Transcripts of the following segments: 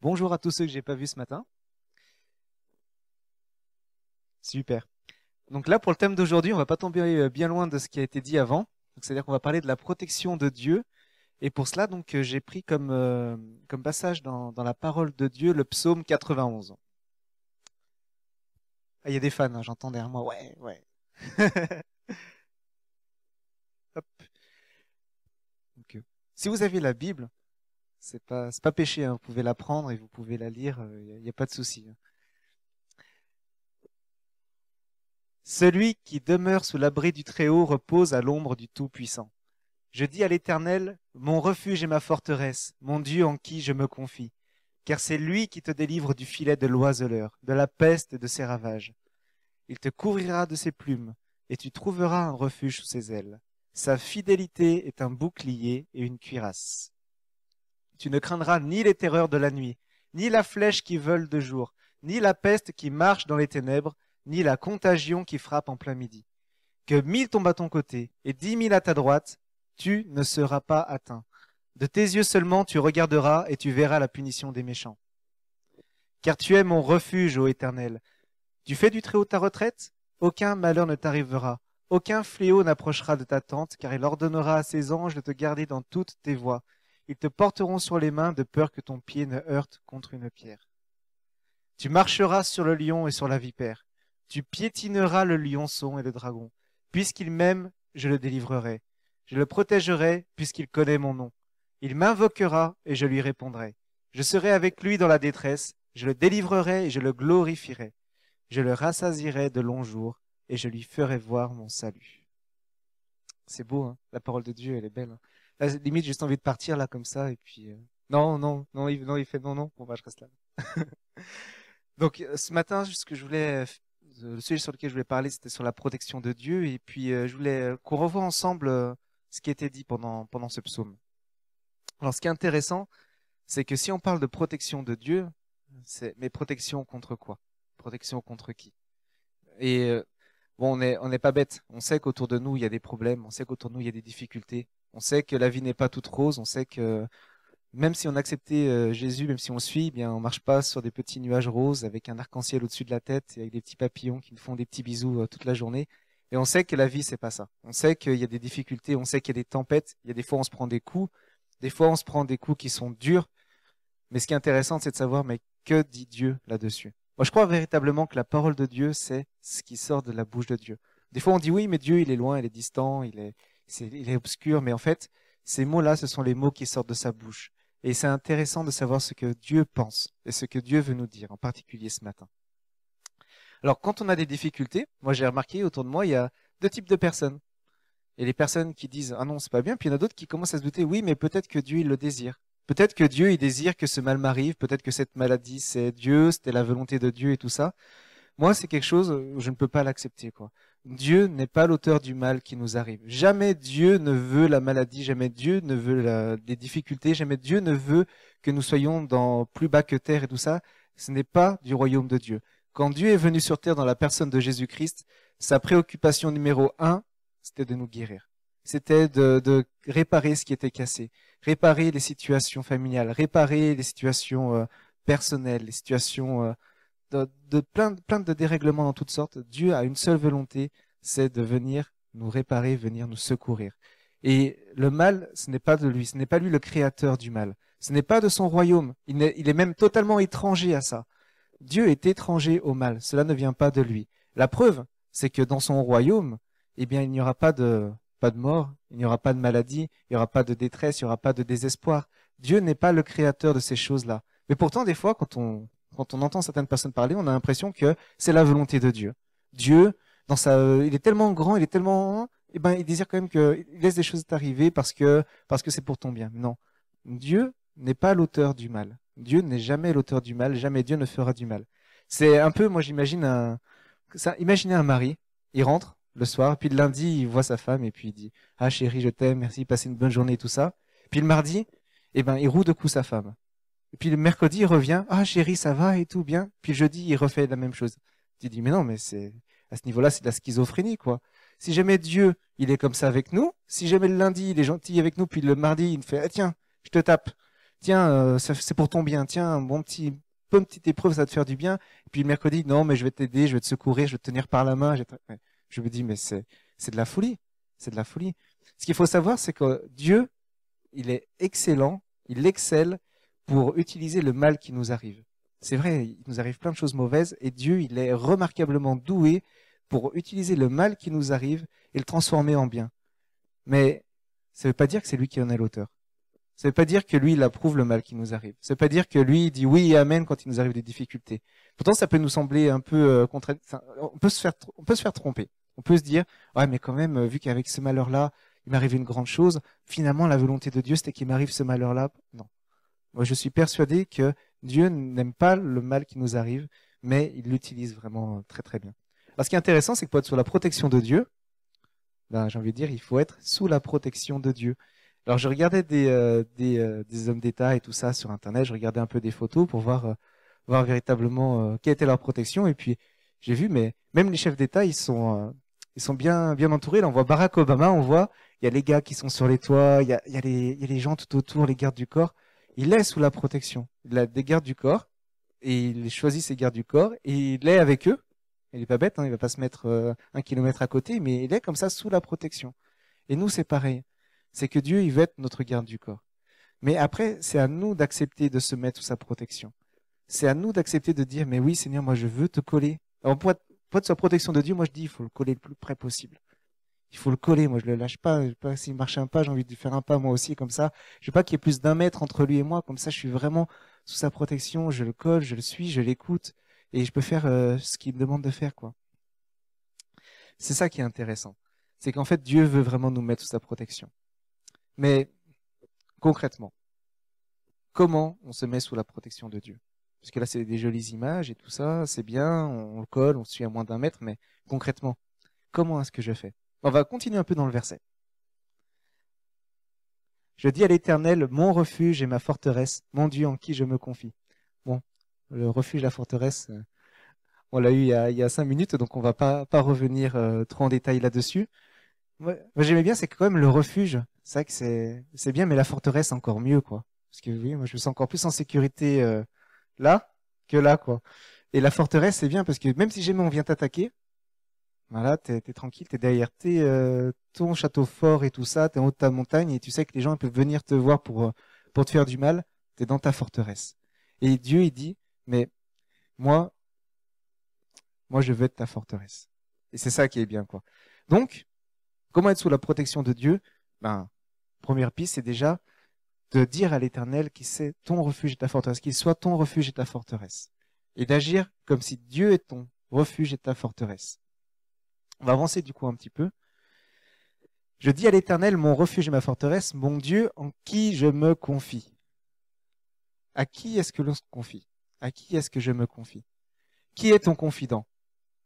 Bonjour à tous ceux que j'ai pas vus ce matin. Super. Donc là, pour le thème d'aujourd'hui, on va pas tomber euh, bien loin de ce qui a été dit avant. C'est-à-dire qu'on va parler de la protection de Dieu. Et pour cela, donc, euh, j'ai pris comme, euh, passage dans, la parole de Dieu le psaume 91. Ah, il y a des fans, hein, j'entends derrière moi. Ouais, ouais. Hop. si vous avez la Bible, c'est pas c'est pas péché. Hein. Vous pouvez la prendre et vous pouvez la lire. Il euh, n'y a, pas de souci. Hein. Celui qui demeure sous l'abri du Très-Haut repose à l'ombre du Tout-Puissant. Je dis à l'Éternel, mon refuge et ma forteresse, mon Dieu en qui je me confie, car c'est lui qui te délivre du filet de l'oiseleur, de la peste et de ses ravages. Il te couvrira de ses plumes, et tu trouveras un refuge sous ses ailes. Sa fidélité est un bouclier et une cuirasse. Tu ne craindras ni les terreurs de la nuit, ni la flèche qui vole de jour, ni la peste qui marche dans les ténèbres, ni la contagion qui frappe en plein midi. Que mille tombent à ton côté et dix mille à ta droite, tu ne seras pas atteint. De tes yeux seulement tu regarderas et tu verras la punition des méchants. Car tu es mon refuge, ô Éternel. Tu fais du Très-Haut ta retraite, aucun malheur ne t'arrivera, aucun fléau n'approchera de ta tente, car il ordonnera à ses anges de te garder dans toutes tes voies. Ils te porteront sur les mains de peur que ton pied ne heurte contre une pierre. Tu marcheras sur le lion et sur la vipère. Tu piétineras le lionçon et le dragon. Puisqu'il m'aime, je le délivrerai. Je le protégerai, puisqu'il connaît mon nom. Il m'invoquera, et je lui répondrai. Je serai avec lui dans la détresse. Je le délivrerai et je le glorifierai. Je le rassasirai de longs jours, et je lui ferai voir mon salut. C'est beau, hein la parole de Dieu, elle est belle. Hein. Là, limite, juste envie de partir là comme ça. Et puis, euh, non, non, non, il, non, il fait non, non. Bon, bah, je reste là. Donc, euh, ce matin, ce que je voulais, euh, le sujet sur lequel je voulais parler, c'était sur la protection de Dieu. Et puis, je voulais qu'on revoie ensemble ce qui était dit pendant pendant ce psaume. Alors, ce qui est intéressant, c'est que si on parle de protection de Dieu, c'est mais protection contre quoi Protection contre qui Et bon, on n'est on est pas bête. On sait qu'autour de nous, il y a des problèmes, on sait qu'autour de nous, il y a des difficultés. On sait que la vie n'est pas toute rose. On sait que même si on acceptait euh, Jésus, même si on suit, on eh bien on marche pas sur des petits nuages roses avec un arc-en-ciel au-dessus de la tête et avec des petits papillons qui nous font des petits bisous euh, toute la journée. Et on sait que la vie c'est pas ça. On sait qu'il y a des difficultés, on sait qu'il y a des tempêtes. Il y a des fois on se prend des coups, des fois on se prend des coups qui sont durs. Mais ce qui est intéressant, c'est de savoir mais que dit Dieu là-dessus. Moi, je crois véritablement que la parole de Dieu, c'est ce qui sort de la bouche de Dieu. Des fois, on dit oui, mais Dieu, il est loin, il est distant, il est, il est obscur, mais en fait, ces mots-là, ce sont les mots qui sortent de sa bouche. Et c'est intéressant de savoir ce que Dieu pense et ce que Dieu veut nous dire, en particulier ce matin. Alors, quand on a des difficultés, moi j'ai remarqué autour de moi, il y a deux types de personnes. Et les personnes qui disent ah non c'est pas bien, puis il y en a d'autres qui commencent à se douter oui mais peut-être que Dieu il le désire. Peut-être que Dieu il désire que ce mal m'arrive, peut-être que cette maladie c'est Dieu, c'était la volonté de Dieu et tout ça. Moi c'est quelque chose où je ne peux pas l'accepter quoi. Dieu n'est pas l'auteur du mal qui nous arrive. Jamais Dieu ne veut la maladie, jamais Dieu ne veut les difficultés, jamais Dieu ne veut que nous soyons dans plus bas que terre et tout ça. Ce n'est pas du royaume de Dieu. Quand Dieu est venu sur terre dans la personne de Jésus-Christ, sa préoccupation numéro un, c'était de nous guérir. C'était de, réparer ce qui était cassé, réparer les situations familiales, réparer les situations euh, personnelles, les situations euh, de, plein, de dérèglements en toutes sortes, Dieu a une seule volonté, c'est de venir nous réparer, venir nous secourir. Et le mal, ce n'est pas de lui, ce n'est pas lui le créateur du mal, ce n'est pas de son royaume, il est, même totalement étranger à ça. Dieu est étranger au mal, cela ne vient pas de lui. La preuve, c'est que dans son royaume, eh bien, il n'y aura pas de mort, il n'y aura pas de maladie, il n'y aura pas de détresse, il n'y aura pas de désespoir. Dieu n'est pas le créateur de ces choses-là. Mais pourtant, des fois, quand on, quand on entend certaines personnes parler, on a l'impression que c'est la volonté de Dieu. Dieu, dans sa, il est tellement grand, il est tellement, eh ben, il désire quand même que, laisse des choses t'arriver parce que, parce que c'est pour ton bien. Non. Dieu n'est pas l'auteur du mal. Dieu n'est jamais l'auteur du mal, jamais Dieu ne fera du mal. C'est un peu, moi j'imagine un, ça, imaginez un mari, il rentre le soir, puis le lundi, il voit sa femme et puis il dit, ah chérie, je t'aime, merci, passez une bonne journée et tout ça. Puis le mardi, eh ben, il roue de coup sa femme. Et puis le mercredi, il revient. Ah, chérie, ça va et tout bien. Puis le jeudi, il refait la même chose. Tu dis, mais non, mais c'est, à ce niveau-là, c'est de la schizophrénie, quoi. Si jamais Dieu, il est comme ça avec nous, si jamais le lundi, il est gentil avec nous, puis le mardi, il me fait, ah, tiens, je te tape. Tiens, euh, c'est pour ton bien. Tiens, bon petit, bonne petite épreuve, ça te faire du bien. puis le mercredi, non, mais je vais t'aider, je vais te secourir, je vais te tenir par la main. Je, je me dis, mais c'est, c'est de la folie. C'est de la folie. Ce qu'il faut savoir, c'est que Dieu, il est excellent, il excelle, pour utiliser le mal qui nous arrive. C'est vrai, il nous arrive plein de choses mauvaises et Dieu, il est remarquablement doué pour utiliser le mal qui nous arrive et le transformer en bien. Mais ça ne veut pas dire que c'est lui qui en est l'auteur. Ça ne veut pas dire que lui, il approuve le mal qui nous arrive. Ça ne veut pas dire que lui, il dit oui et amen quand il nous arrive des difficultés. Pourtant, ça peut nous sembler un peu euh, contre On peut se faire, on peut se faire tromper. On peut se dire, ouais, mais quand même, euh, vu qu'avec ce malheur-là, il m'arrive une grande chose, finalement, la volonté de Dieu, c'était qu'il m'arrive ce malheur-là. Non. Moi, je suis persuadé que Dieu n'aime pas le mal qui nous arrive, mais il l'utilise vraiment très très bien. Alors, ce qui est intéressant, c'est que pour être sous la protection de Dieu, ben, j'ai envie de dire, il faut être sous la protection de Dieu. Alors, je regardais des, euh, euh, hommes d'État et tout ça sur Internet, je regardais un peu des photos pour voir, euh, voir véritablement quelle était leur protection. Et puis, j'ai vu, mais même les chefs d'État, ils sont, ils sont bien, bien entourés. Là, on voit Barack Obama, on voit, il y a les gars qui sont sur les toits, il il y a les gens tout autour, les gardes du corps il est sous la protection. Il a des gardes du corps et il choisit ses gardes du corps et il est avec eux. Il est pas bête, hein, il va pas se mettre euh, un kilomètre à côté, mais il est comme ça sous la protection. Et nous, c'est pareil. C'est que Dieu, il veut être notre garde du corps. Mais après, c'est à nous d'accepter de se mettre sous sa protection. C'est à nous d'accepter de dire, mais oui, Seigneur, moi, je veux te coller. En pour être, pour protection de Dieu, moi, je dis, il faut le coller le plus près possible il faut le coller. Moi, je le lâche pas. pas s'il marche un pas, j'ai envie de faire un pas moi aussi comme ça. Je veux pas qu'il y ait plus d'un mètre entre lui et moi. Comme ça, je suis vraiment sous sa protection. Je le colle, je le suis, je l'écoute et je peux faire euh, ce qu'il me demande de faire, quoi. C'est ça qui est intéressant. C'est qu'en fait, Dieu veut vraiment nous mettre sous sa protection. Mais concrètement, comment on se met sous la protection de Dieu Parce que là, c'est des jolies images et tout ça, c'est bien, on le colle, on se suit à moins d'un mètre, mais concrètement, comment est-ce que je fais on va continuer un peu dans le verset. Je dis à l'Éternel, mon refuge et ma forteresse, mon Dieu en qui je me confie. Bon, le refuge, la forteresse, euh, on l'a eu il y, a, cinq minutes, donc on va pas, pas revenir euh, trop en détail là-dessus. Moi, j'aimais bien, c'est quand même le refuge. C'est vrai que c'est, bien, mais la forteresse encore mieux, quoi. Parce que oui, moi je me sens encore plus en sécurité euh, là que là, quoi. Et la forteresse, c'est bien parce que même si jamais on vient t'attaquer, voilà, t'es es tranquille, t'es derrière t'es euh, ton château fort et tout ça, t'es en haut de ta montagne et tu sais que les gens peuvent venir te voir pour euh, pour te faire du mal. T'es dans ta forteresse. Et Dieu il dit, mais moi, moi je veux être ta forteresse. Et c'est ça qui est bien quoi. Donc, comment être sous la protection de Dieu Ben, première piste c'est déjà de dire à l'Éternel qu'il sait ton refuge et ta forteresse, qu'il soit ton refuge et ta forteresse, et d'agir comme si Dieu est ton refuge et ta forteresse. On va avancer du coup un petit peu. Je dis à l'Éternel, mon refuge et ma forteresse, mon Dieu en qui je me confie. À qui est-ce que l'on se confie À qui est-ce que je me confie Qui est ton confident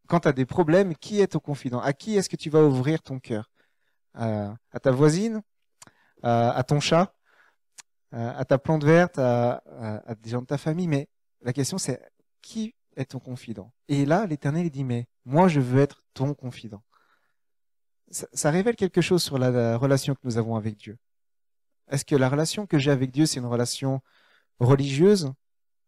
Quand tu as des problèmes, qui est ton confident À qui est-ce que tu vas ouvrir ton cœur À ta voisine À ton chat À ta plante verte à, à des gens de ta famille Mais la question c'est, qui est ton confident Et là, l'Éternel dit, mais moi, je veux être ton confident. Ça, révèle quelque chose sur la, relation que nous avons avec Dieu. Est-ce que la relation que j'ai avec Dieu, c'est une relation religieuse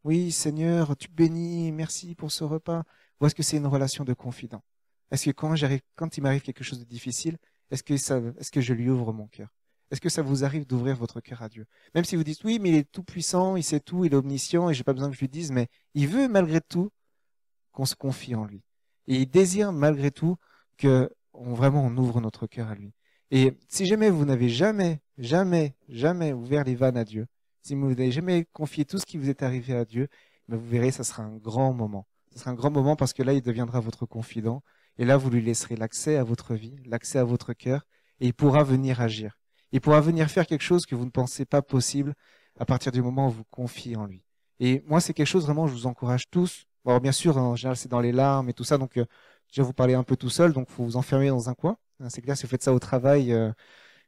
Oui, Seigneur, tu bénis, merci pour ce repas. Ou est-ce que c'est une relation de confident Est-ce que quand il m'arrive quelque chose de difficile, est-ce que est que je lui ouvre mon cœur est-ce que ça vous arrive d'ouvrir votre cœur à Dieu Même si vous dites oui, mais il est tout puissant, il sait tout, il est omniscient et je n'ai pas besoin que je lui dise, mais il veut malgré tout qu'on se confie en lui. Et il désire malgré tout que on, vraiment on ouvre notre cœur à lui. Et si jamais vous n'avez jamais, jamais, jamais ouvert les vannes à Dieu, si vous n'avez jamais confié tout ce qui vous est arrivé à Dieu, mais ben, vous verrez, ça sera un grand moment. Ça sera un grand moment parce que là, il deviendra votre confident. Et là, vous lui laisserez l'accès à votre vie, l'accès à votre cœur, et il pourra venir agir. Il pourra venir faire quelque chose que vous ne pensez pas possible à partir du moment où vous confiez en lui. Et moi, c'est quelque chose vraiment, je vous encourage tous alors bien sûr, en général, c'est dans les larmes et tout ça, donc déjà euh, vous parlez un peu tout seul, donc faut vous enfermer dans un coin. Hein, c'est clair, si vous faites ça au travail, euh,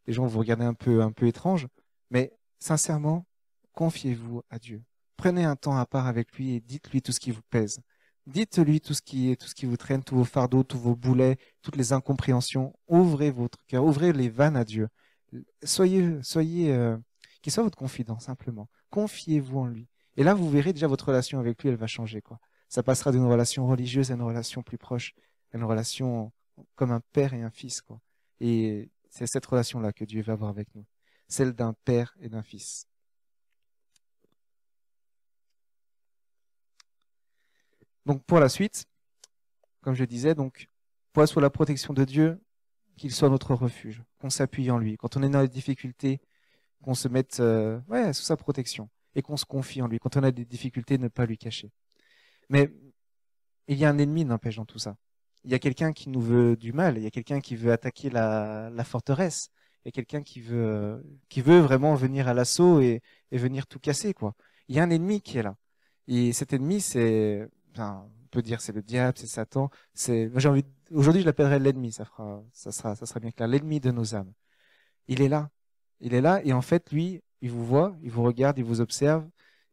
les gens vont vous regarder un peu, un peu étrange. Mais sincèrement, confiez-vous à Dieu. Prenez un temps à part avec lui et dites-lui tout ce qui vous pèse. Dites-lui tout ce qui est tout ce qui vous traîne, tous vos fardeaux, tous vos boulets, toutes les incompréhensions. Ouvrez votre cœur, ouvrez les vannes à Dieu. Soyez, soyez, euh, qu'il soit votre confident simplement. Confiez-vous en lui. Et là, vous verrez déjà votre relation avec lui, elle va changer quoi ça passera d'une relation religieuse à une relation plus proche, à une relation comme un père et un fils. Quoi. Et c'est cette relation-là que Dieu va avoir avec nous, celle d'un père et d'un fils. Donc pour la suite, comme je disais, donc poids sur la protection de Dieu, qu'il soit notre refuge, qu'on s'appuie en lui. Quand on est dans des difficultés, qu'on se mette euh, sous sa protection et qu'on se confie en lui. Quand on a des difficultés, ne pas lui cacher. Mais il y a un ennemi, n'empêche, dans tout ça. Il y a quelqu'un qui nous veut du mal, il y a quelqu'un qui veut attaquer la, forteresse, il y a quelqu'un qui veut, euh, vraiment venir à l'assaut et, venir tout casser, quoi. Il y a un ennemi qui est là. Et cet ennemi, c'est, on peut dire c'est le diable, c'est Satan, c'est, aujourd'hui je l'appellerai l'ennemi, ça ça sera, ça sera bien clair, l'ennemi de nos âmes. Il est là. Il est là et en fait, lui, il vous voit, il vous regarde, il vous observe,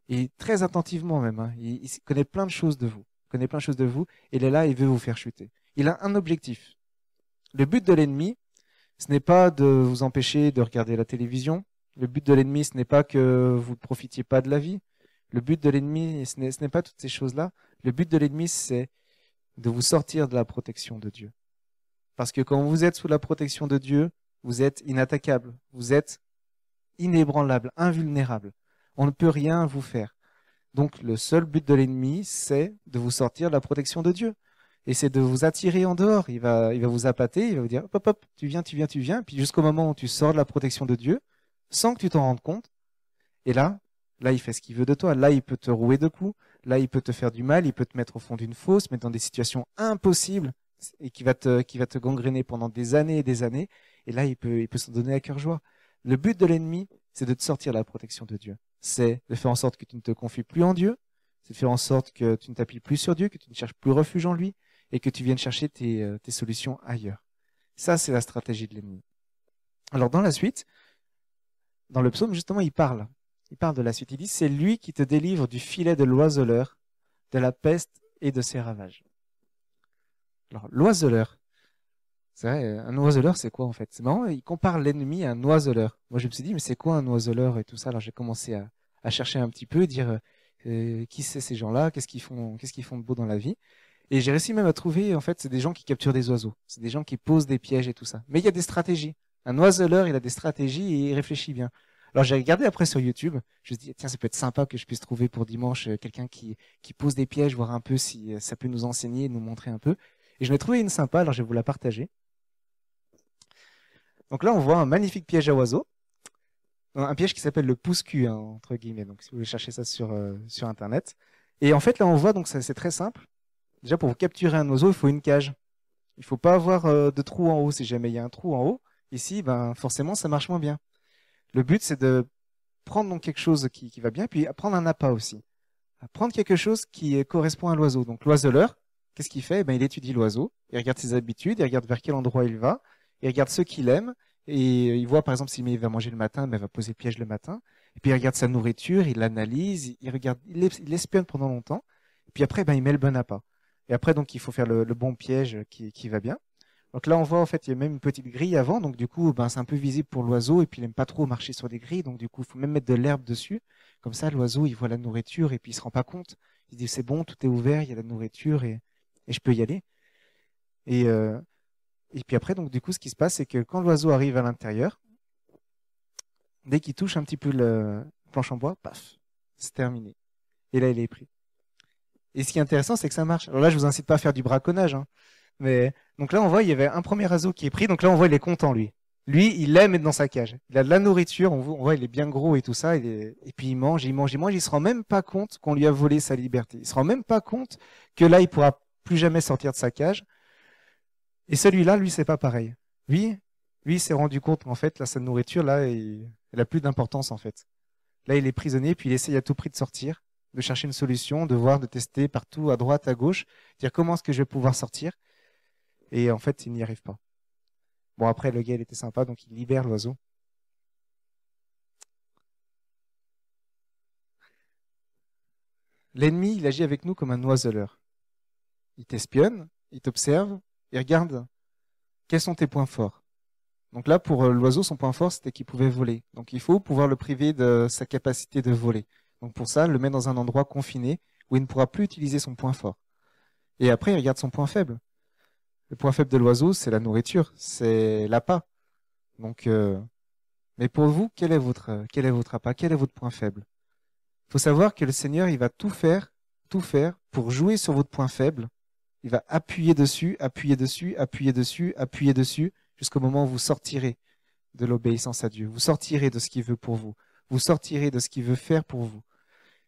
et très attentivement même. Hein, il, connaît plein de choses de vous, il connaît plein de choses de vous. Il est là, il veut vous faire chuter. Il a un objectif. Le but de l'ennemi, ce n'est pas de vous empêcher de regarder la télévision. Le but de l'ennemi, ce n'est pas que vous ne profitiez pas de la vie. Le but de l'ennemi, ce n'est pas toutes ces choses-là. Le but de l'ennemi, c'est de vous sortir de la protection de Dieu. Parce que quand vous êtes sous la protection de Dieu, vous êtes inattaquable, vous êtes inébranlable, invulnérable on ne peut rien vous faire. Donc le seul but de l'ennemi, c'est de vous sortir de la protection de Dieu. Et c'est de vous attirer en dehors. Il va, il va vous appâter, il va vous dire, hop, hop, tu viens, tu viens, tu viens. Puis jusqu'au moment où tu sors de la protection de Dieu, sans que tu t'en rendes compte. Et là, là, il fait ce qu'il veut de toi. Là, il peut te rouer de coups. Là, il peut te faire du mal. Il peut te mettre au fond d'une fosse, mettre dans des situations impossibles et qui va te, qui va te gangréner pendant des années et des années. Et là, il peut, il peut s'en donner à cœur joie. Le but de l'ennemi, c'est de te sortir de la protection de Dieu c'est de faire en sorte que tu ne te confies plus en Dieu, c'est de faire en sorte que tu ne t'appuies plus sur Dieu, que tu ne cherches plus refuge en lui et que tu viennes chercher tes, euh, tes solutions ailleurs. Ça, c'est la stratégie de l'ennemi. Alors dans la suite, dans le psaume, justement, il parle. Il parle de la suite. Il dit, c'est lui qui te délivre du filet de l'oiseleur, de la peste et de ses ravages. Alors, l'oiseleur, c'est vrai, euh, un oiseleur, c'est quoi en fait C'est marrant, il compare l'ennemi à un oiseleur. Moi, je me suis dit, mais c'est quoi un oiseleur et tout ça Alors, j'ai commencé à, à, chercher un petit peu, dire euh, euh, qui c'est ces gens-là, qu'est-ce qu'ils font, qu'est-ce qu'ils font de beau dans la vie. Et j'ai réussi même à trouver, en fait, c'est des gens qui capturent des oiseaux, c'est des gens qui posent des pièges et tout ça. Mais il y a des stratégies. Un oiseleur, il a des stratégies et il réfléchit bien. Alors j'ai regardé après sur YouTube, je me suis dit tiens ça peut être sympa que je puisse trouver pour dimanche quelqu'un qui qui pose des pièges, voir un peu si ça peut nous enseigner, nous montrer un peu. Et je l'ai trouvé une sympa, alors je vais vous la partager. Donc là, on voit un magnifique piège à oiseaux. Un piège qui s'appelle le pouscu cul hein, entre guillemets. Donc, si vous voulez chercher ça sur, euh, Internet. Et en fait, là, on voit, donc, c'est très simple. Déjà, pour capturer un oiseau, il faut une cage. Il ne faut pas avoir euh, de trou en haut. Si jamais il y a un trou en haut, ici, ben, forcément, ça marche moins bien. Le but, c'est de prendre donc quelque chose qui, va bien, puis prendre un appât aussi. Prendre quelque chose qui euh, correspond à l'oiseau. Donc, l'oiseleur, qu'est-ce qu'il fait eh ben, Il étudie l'oiseau, il regarde ses habitudes, il regarde vers quel endroit il va, il regarde ceux qu'il aime, et il voit par exemple s'il va manger le matin, mais ben, il va poser le piège le matin, et puis il regarde sa nourriture, il l'analyse, il regarde, il espionne pendant longtemps, et puis après ben, il met le bon appât. Et après donc il faut faire le, bon piège qui, va bien. Donc là on voit en fait il y a même une petite grille avant, donc du coup ben, c'est un peu visible pour l'oiseau, et puis il n'aime pas trop marcher sur des grilles, donc du coup il faut même mettre de l'herbe dessus, comme ça l'oiseau il voit la nourriture et puis il se rend pas compte, il dit c'est bon, tout est ouvert, il y a la nourriture et, je peux y aller. Et euh, et puis après, donc du coup, ce qui se passe, c'est que quand l'oiseau arrive à l'intérieur, dès qu'il touche un petit peu le planche en bois, paf, c'est terminé. Et là, il est pris. Et ce qui est intéressant, c'est que ça marche. Alors là, je vous incite pas à faire du braconnage, hein. mais donc là, on voit, il y avait un premier oiseau qui est pris. Donc là, on voit, il est content lui. Lui, il l'aime être dans sa cage. Il a de la nourriture, on voit, il est bien gros et tout ça. Et puis il mange, il mange, il mange. Il se rend même pas compte qu'on lui a volé sa liberté. Il se rend même pas compte que là, il pourra plus jamais sortir de sa cage et celui-là, lui, c'est pas pareil. Lui, lui, s'est rendu compte qu'en fait, là, sa nourriture, là, elle a plus d'importance, en fait. Là, il est prisonnier, puis il essaye à tout prix de sortir, de chercher une solution, de voir, de tester partout, à droite, à gauche, dire comment est-ce que je vais pouvoir sortir. Et en fait, il n'y arrive pas. Bon, après, le gars, il était sympa, donc il libère l'oiseau. L'ennemi, il agit avec nous comme un oiseleur. Il t'espionne, il t'observe, il regarde quels sont tes points forts. Donc là, pour euh, l'oiseau, son point fort, c'était qu'il pouvait voler. Donc il faut pouvoir le priver de sa capacité de voler. Donc pour ça, le met dans un endroit confiné où il ne pourra plus utiliser son point fort. Et après, il regarde son point faible. Le point faible de l'oiseau, c'est la nourriture, c'est l'appât. Donc, euh, mais pour vous, quel est votre, quel est votre appât, quel est votre point faible Il faut savoir que le Seigneur, il va tout faire, tout faire pour jouer sur votre point faible il va appuyer dessus, appuyer dessus, appuyer dessus, appuyer dessus, jusqu'au moment où vous sortirez de l'obéissance à Dieu. Vous sortirez de ce qu'il veut pour vous. Vous sortirez de ce qu'il veut faire pour vous.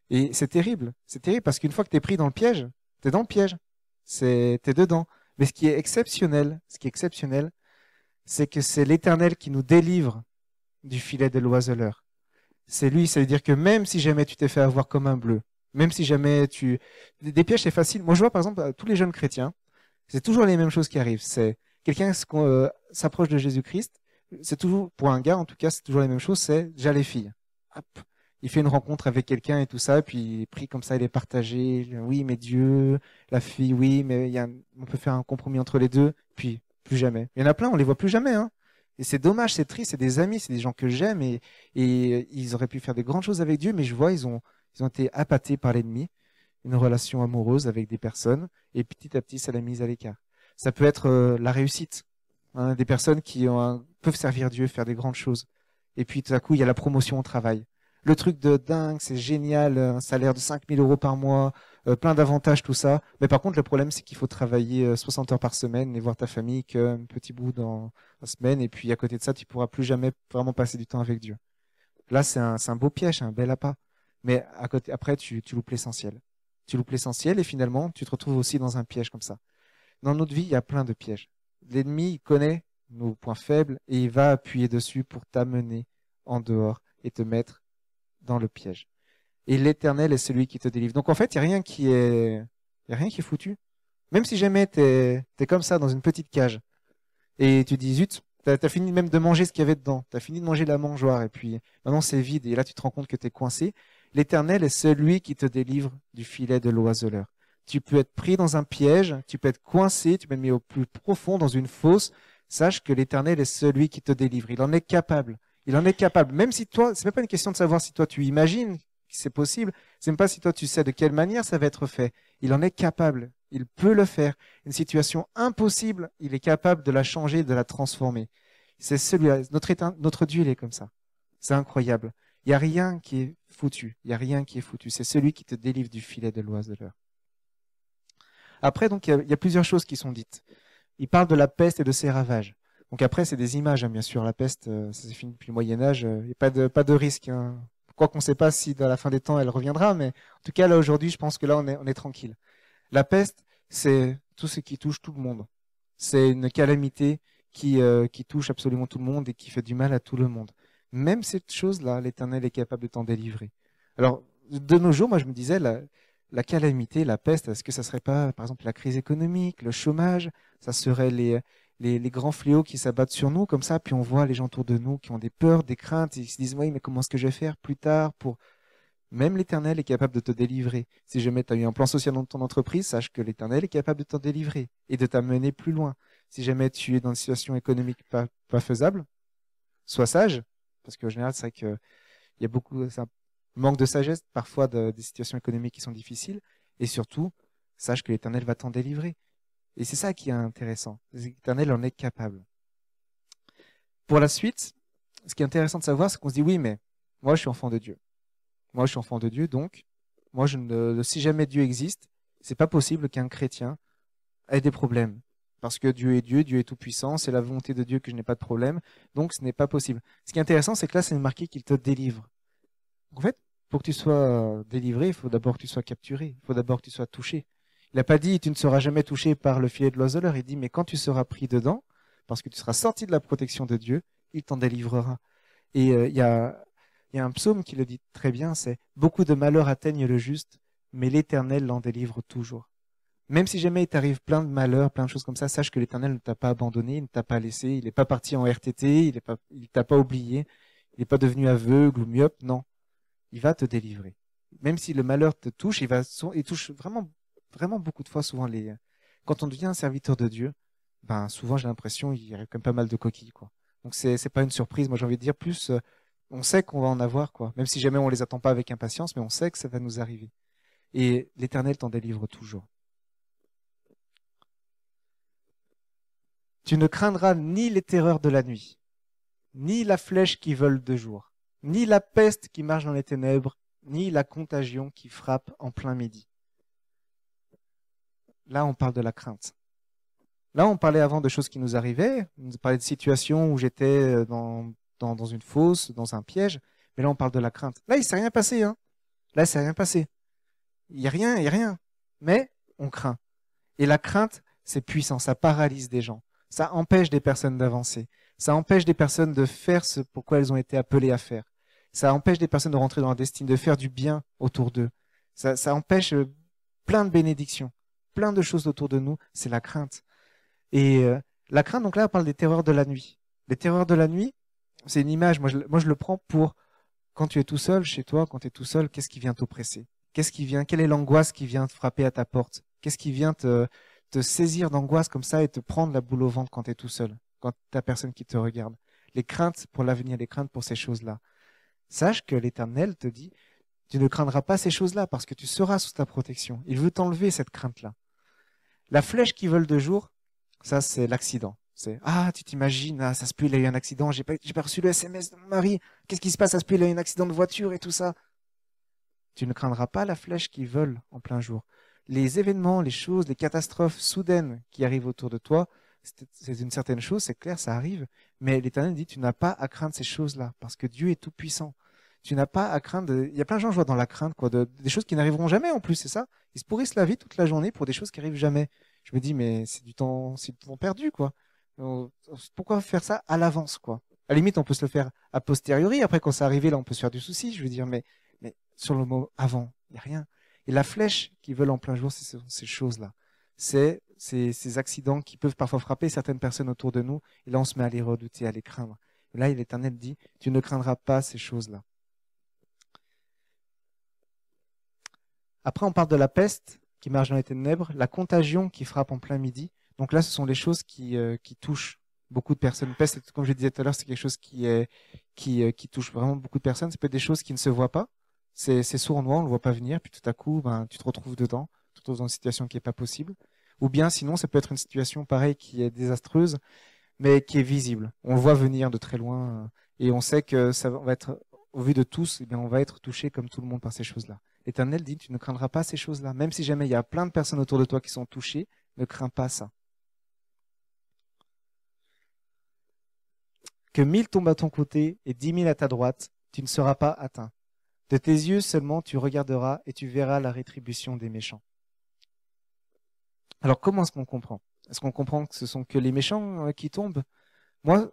Et c'est terrible. C'est terrible parce qu'une fois que tu es pris dans le piège, tu es dans le piège. C'est, es dedans. Mais ce qui est exceptionnel, ce qui est exceptionnel, c'est que c'est l'éternel qui nous délivre du filet de l'oiseleur. C'est lui, ça veut dire que même si jamais tu t'es fait avoir comme un bleu, même si jamais tu... Des pièges, c'est facile. Moi, je vois par exemple tous les jeunes chrétiens, c'est toujours les mêmes choses qui arrivent. C'est quelqu'un euh, s'approche de Jésus-Christ, c'est toujours, pour un gars en tout cas, c'est toujours les mêmes choses, c'est déjà les filles. Hop. Il fait une rencontre avec quelqu'un et tout ça, puis il pris comme ça, il est partagé. Oui, mais Dieu, la fille, oui, mais il y a on peut faire un compromis entre les deux, puis plus jamais. Il y en a plein, on les voit plus jamais. Hein. Et c'est dommage, c'est triste, c'est des amis, c'est des gens que j'aime, et, et euh, ils auraient pu faire des grandes choses avec Dieu, mais je vois, ils ont ils ont été appâtés par l'ennemi, une relation amoureuse avec des personnes, et petit à petit, ça l'a mise à l'écart. Ça peut être euh, la réussite, hein, des personnes qui ont peuvent servir Dieu, faire des grandes choses. Et puis tout à coup, il y a la promotion au travail. Le truc de dingue, c'est génial, un salaire de 5000 euros par mois, euh, plein d'avantages, tout ça. Mais par contre, le problème, c'est qu'il faut travailler 60 euh, heures par semaine et voir ta famille qu'un petit bout dans la semaine. Et puis à côté de ça, tu pourras plus jamais vraiment passer du temps avec Dieu. Là, c'est un beau piège, un bel appât mais après, tu, loupes l'essentiel. Tu loupes l'essentiel et finalement, tu te retrouves aussi dans un piège comme ça. Dans notre vie, il y a plein de pièges. L'ennemi, connaît nos points faibles et il va appuyer dessus pour t'amener en dehors et te mettre dans le piège. Et l'éternel est celui qui te délivre. Donc en fait, il n'y a rien qui est, rien qui est foutu. Même si jamais tu es comme ça dans une petite cage et tu dis zut, t'as, as fini même de manger ce qu'il y avait dedans, as fini de manger la mangeoire et puis maintenant c'est vide et là tu te rends compte que es coincé. L'Éternel est celui qui te délivre du filet de l'oiseleur. Tu peux être pris dans un piège, tu peux être coincé, tu peux être mis au plus profond dans une fosse. Sache que l'Éternel est celui qui te délivre. Il en est capable. Il en est capable. Même si toi, c'est même pas une question de savoir si toi tu imagines que c'est possible. C'est même pas si toi tu sais de quelle manière ça va être fait. Il en est capable. Il peut le faire. Une situation impossible, il est capable de la changer, de la transformer. C'est celui-là. Notre, notre Dieu, il est comme ça. C'est incroyable. Il n'y a rien qui est foutu. Il n'y a rien qui est foutu. C'est celui qui te délivre du filet de l'oise de l'heure. Après, donc, il y, a plusieurs choses qui sont dites. Il parle de la peste et de ses ravages. Donc après, c'est des images, hein, bien sûr. La peste, euh, ça s'est fini depuis le Moyen Âge. Il n'y a pas de, risque. Hein. Quoi qu'on ne sait pas si dans la fin des temps elle reviendra, mais en tout cas là aujourd'hui, je pense que là on est, tranquille. La peste, c'est tout ce qui touche tout le monde. C'est une calamité qui euh, touche absolument tout le monde et qui fait du mal à tout le monde même cette chose-là, l'Éternel est capable de t'en délivrer. Alors, de nos jours, moi je me disais, la, calamité, la peste, est-ce que ça serait pas, par exemple, la crise économique, le chômage, ça serait les, grands fléaux qui s'abattent sur nous comme ça, puis on voit les gens autour de nous qui ont des peurs, des craintes, et ils se disent, oui, mais comment est-ce que je vais faire plus tard pour... Même l'Éternel est capable de te délivrer. Si jamais tu as eu un plan social dans ton entreprise, sache que l'Éternel est capable de t'en délivrer et de t'amener plus loin. Si jamais tu es dans une situation économique pas faisable, sois sage, parce qu'en général, c'est vrai qu'il y a beaucoup, ça manque de sagesse parfois des situations économiques qui sont difficiles, et surtout, sache que l'Éternel va t'en délivrer. Et c'est ça qui est intéressant, l'Éternel en est capable. Pour la suite, ce qui est intéressant de savoir, c'est qu'on se dit, oui, mais moi, je suis enfant de Dieu. Moi, je suis enfant de Dieu, donc, moi, je ne, si jamais Dieu existe, c'est pas possible qu'un chrétien ait des problèmes. Parce que Dieu est Dieu, Dieu est tout-puissant, c'est la volonté de Dieu que je n'ai pas de problème, donc ce n'est pas possible. Ce qui est intéressant, c'est que là, c'est marqué qu'il te délivre. en fait, pour que tu sois euh, délivré, il faut d'abord que tu sois capturé, il faut d'abord que tu sois touché. Il n'a pas dit tu ne seras jamais touché par le filet de l'oiseleur, il dit mais quand tu seras pris dedans, parce que tu seras sorti de la protection de Dieu, il t'en délivrera. Et euh, il y a un psaume qui le dit très bien, c'est beaucoup de malheurs atteignent le juste, mais l'Éternel l'en délivre toujours. Même si jamais il t'arrive plein de malheurs, plein de choses comme ça, sache que l'Éternel ne t'a pas abandonné, il ne t'a pas laissé, il n'est pas parti en RTT, il ne t'a pas oublié, il n'est pas devenu aveugle ou myope, non. Il va te délivrer. Même si le malheur te touche, il va, il touche vraiment, vraiment beaucoup de fois, souvent les, quand on devient un serviteur de Dieu, ben, souvent j'ai l'impression, qu'il y a quand même pas mal de coquilles, quoi. Donc c'est, c'est pas une surprise, moi j'ai envie de dire plus, euh, on sait qu'on va en avoir, quoi. Même si jamais on ne les attend pas avec impatience, mais on sait que ça va nous arriver. Et l'éternel t'en délivre toujours. Tu ne craindras ni les terreurs de la nuit, ni la flèche qui vole de jour, ni la peste qui marche dans les ténèbres, ni la contagion qui frappe en plein midi. Là, on parle de la crainte. Là, on parlait avant de choses qui nous arrivaient. On parlait de situations où j'étais euh, dans, une fosse, dans un piège. Mais là, on parle de la crainte. Là, il s'est rien passé. Hein. Là, il s'est rien passé. Il n'y a rien, il n'y a rien. Mais on craint. Et la crainte, c'est puissant. Ça paralyse des gens. Ça empêche des personnes d'avancer. Ça empêche des personnes de faire ce pourquoi elles ont été appelées à faire. Ça empêche des personnes de rentrer dans la destinée de faire du bien autour d'eux. Ça, empêche euh, plein de bénédictions, plein de choses autour de nous. C'est la crainte. Et euh, la crainte, donc là, on parle des terreurs de la nuit. Les terreurs de la nuit, c'est une image. Moi je, le prends pour quand tu es tout seul chez toi, quand tu es tout seul, qu'est-ce qui vient t'oppresser Qu'est-ce qui vient Quelle est l'angoisse qui vient frapper à ta porte Qu'est-ce qui vient te te saisir d'angoisse comme ça et te prendre la boule au ventre quand tu es tout seul, quand t'as personne qui te regarde. Les craintes pour l'avenir, les craintes pour ces choses-là. Sache que l'Éternel te dit, tu ne craindras pas ces choses-là parce que tu seras sous ta protection. Il veut t'enlever cette crainte-là. La flèche qui vole de jour, ça c'est l'accident. C'est ah tu t'imagines ah, ça se peut il a eu un accident j'ai pas pas reçu le SMS de mon mari qu'est-ce qui se passe ça se peut il a eu un accident de voiture et tout ça. Tu ne craindras pas la flèche qui vole en plein jour les événements, les choses, les catastrophes soudaines qui arrivent autour de toi, c'est une certaine chose, c'est clair, ça arrive. Mais l'Éternel dit, tu n'as pas à craindre ces choses-là, parce que Dieu est tout puissant. Tu n'as pas à craindre. Il y a plein de gens, je vois, dans la crainte, quoi, des choses qui n'arriveront jamais en plus, c'est ça. Ils se pourrissent la vie toute la journée pour des choses qui arrivent jamais. Je me dis, mais c'est du temps, c'est du temps perdu, quoi. Pourquoi faire ça à l'avance, quoi À la limite, on peut se le faire a posteriori. Après, quand c'est arrivé, là, on peut se faire du souci. Je veux dire, mais, mais sur le mot avant, il y a rien. Et la flèche qu'ils veulent en plein jour, c'est ces choses-là. C'est ces, accidents qui peuvent parfois frapper certaines personnes autour de nous. Et là, on se met à les redouter, à les craindre. est là, l'Éternel dit, tu ne craindras pas ces choses-là. Après, on parle de la peste qui marche dans les ténèbres, la contagion qui frappe en plein midi. Donc là, ce sont les choses qui, euh, touchent beaucoup de personnes. Peste, comme je disais tout à l'heure, c'est quelque chose qui, est, qui, euh, touche vraiment beaucoup de personnes. Ce peut être des choses qui ne se voient pas, c'est sournois, on le voit pas venir, puis tout à coup, ben, tu te retrouves dedans, tu te dans une situation qui n'est pas possible. Ou bien sinon, ça peut être une situation pareille qui est désastreuse, mais qui est visible. On le voit venir de très loin, euh, et on sait que ça va être, au vu de tous, eh bien, on va être touché comme tout le monde par ces choses-là. L'Éternel dit, tu ne craindras pas ces choses-là. Même si jamais il y a plein de personnes autour de toi qui sont touchées, ne crains pas ça. Que mille tombent à ton côté et dix mille à ta droite, tu ne seras pas atteint. De tes yeux seulement tu regarderas et tu verras la rétribution des méchants. Alors comment est-ce qu'on comprend Est-ce qu'on comprend que ce sont que les méchants euh, qui tombent Moi,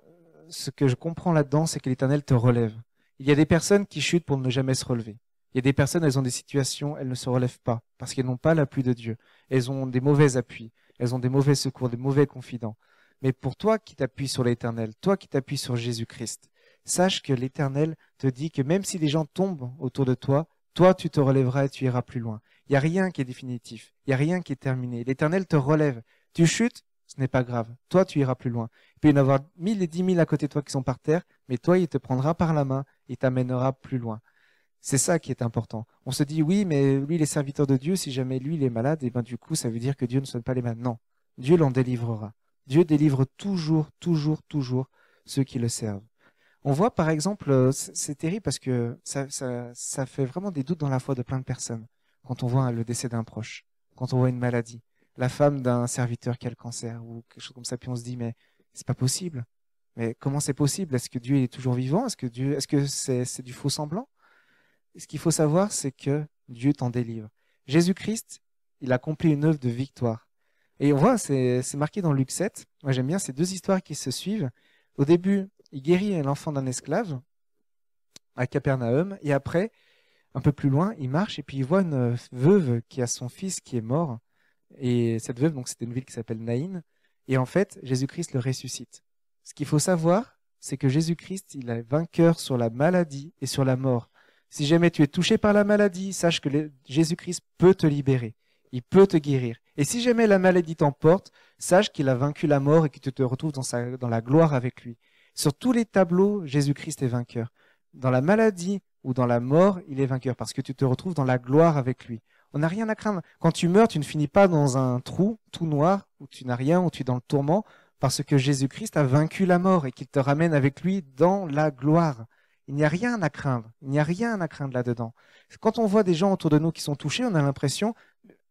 ce que je comprends là-dedans, c'est que l'Éternel te relève. Il y a des personnes qui chutent pour ne jamais se relever. Il y a des personnes, elles ont des situations, elles ne se relèvent pas parce qu'elles n'ont pas l'appui de Dieu. Elles ont des mauvais appuis, elles ont des mauvais secours, des mauvais confidents. Mais pour toi qui t'appuies sur l'Éternel, toi qui t'appuies sur Jésus-Christ, sache que l'Éternel te dit que même si des gens tombent autour de toi, toi tu te relèveras et tu iras plus loin. Il n'y a rien qui est définitif, il n'y a rien qui est terminé. L'Éternel te relève. Tu chutes, ce n'est pas grave. Toi tu iras plus loin. Il peut y en avoir mille et dix mille à côté de toi qui sont par terre, mais toi il te prendra par la main et t'amènera plus loin. C'est ça qui est important. On se dit oui, mais lui il est serviteur de Dieu, si jamais lui il est malade, et eh ben du coup ça veut dire que Dieu ne soigne pas les malades. Non, Dieu l'en délivrera. Dieu délivre toujours, toujours, toujours ceux qui le servent. On voit par exemple, euh, c'est terrible parce que ça, fait vraiment des doutes dans la foi de plein de personnes quand on voit hein, le décès d'un proche, quand on voit une maladie, la femme d'un serviteur qui a le cancer ou quelque chose comme ça, puis on se dit mais c'est pas possible. Mais comment c'est possible Est-ce que Dieu est toujours vivant Est-ce que Dieu, est-ce que c'est du faux semblant Ce qu'il faut savoir, c'est que Dieu t'en délivre. Jésus-Christ, il accomplit une œuvre de victoire. Et on voit, c'est marqué dans Luc 7. Moi, j'aime bien ces deux histoires qui se suivent. Au début, il guérit l'enfant d'un esclave à Capernaum, et après, un peu plus loin, il marche et puis il voit une veuve qui a son fils qui est mort. Et cette veuve, donc c'était une ville qui s'appelle Naïn. Et en fait, Jésus-Christ le ressuscite. Ce qu'il faut savoir, c'est que Jésus-Christ, il est vainqueur sur la maladie et sur la mort. Si jamais tu es touché par la maladie, sache que Jésus-Christ peut te libérer. Il peut te guérir. Et si jamais la maladie t'emporte, sache qu'il a vaincu la mort et que tu te retrouves dans, dans la gloire avec lui. Sur tous les tableaux, Jésus-Christ est vainqueur. Dans la maladie ou dans la mort, il est vainqueur parce que tu te retrouves dans la gloire avec lui. On n'a rien à craindre. Quand tu meurs, tu ne finis pas dans un trou tout noir où tu n'as rien, où tu es dans le tourment, parce que Jésus-Christ a vaincu la mort et qu'il te ramène avec lui dans la gloire. Il n'y a rien à craindre. Il n'y a rien à craindre là-dedans. Quand on voit des gens autour de nous qui sont touchés, on a l'impression,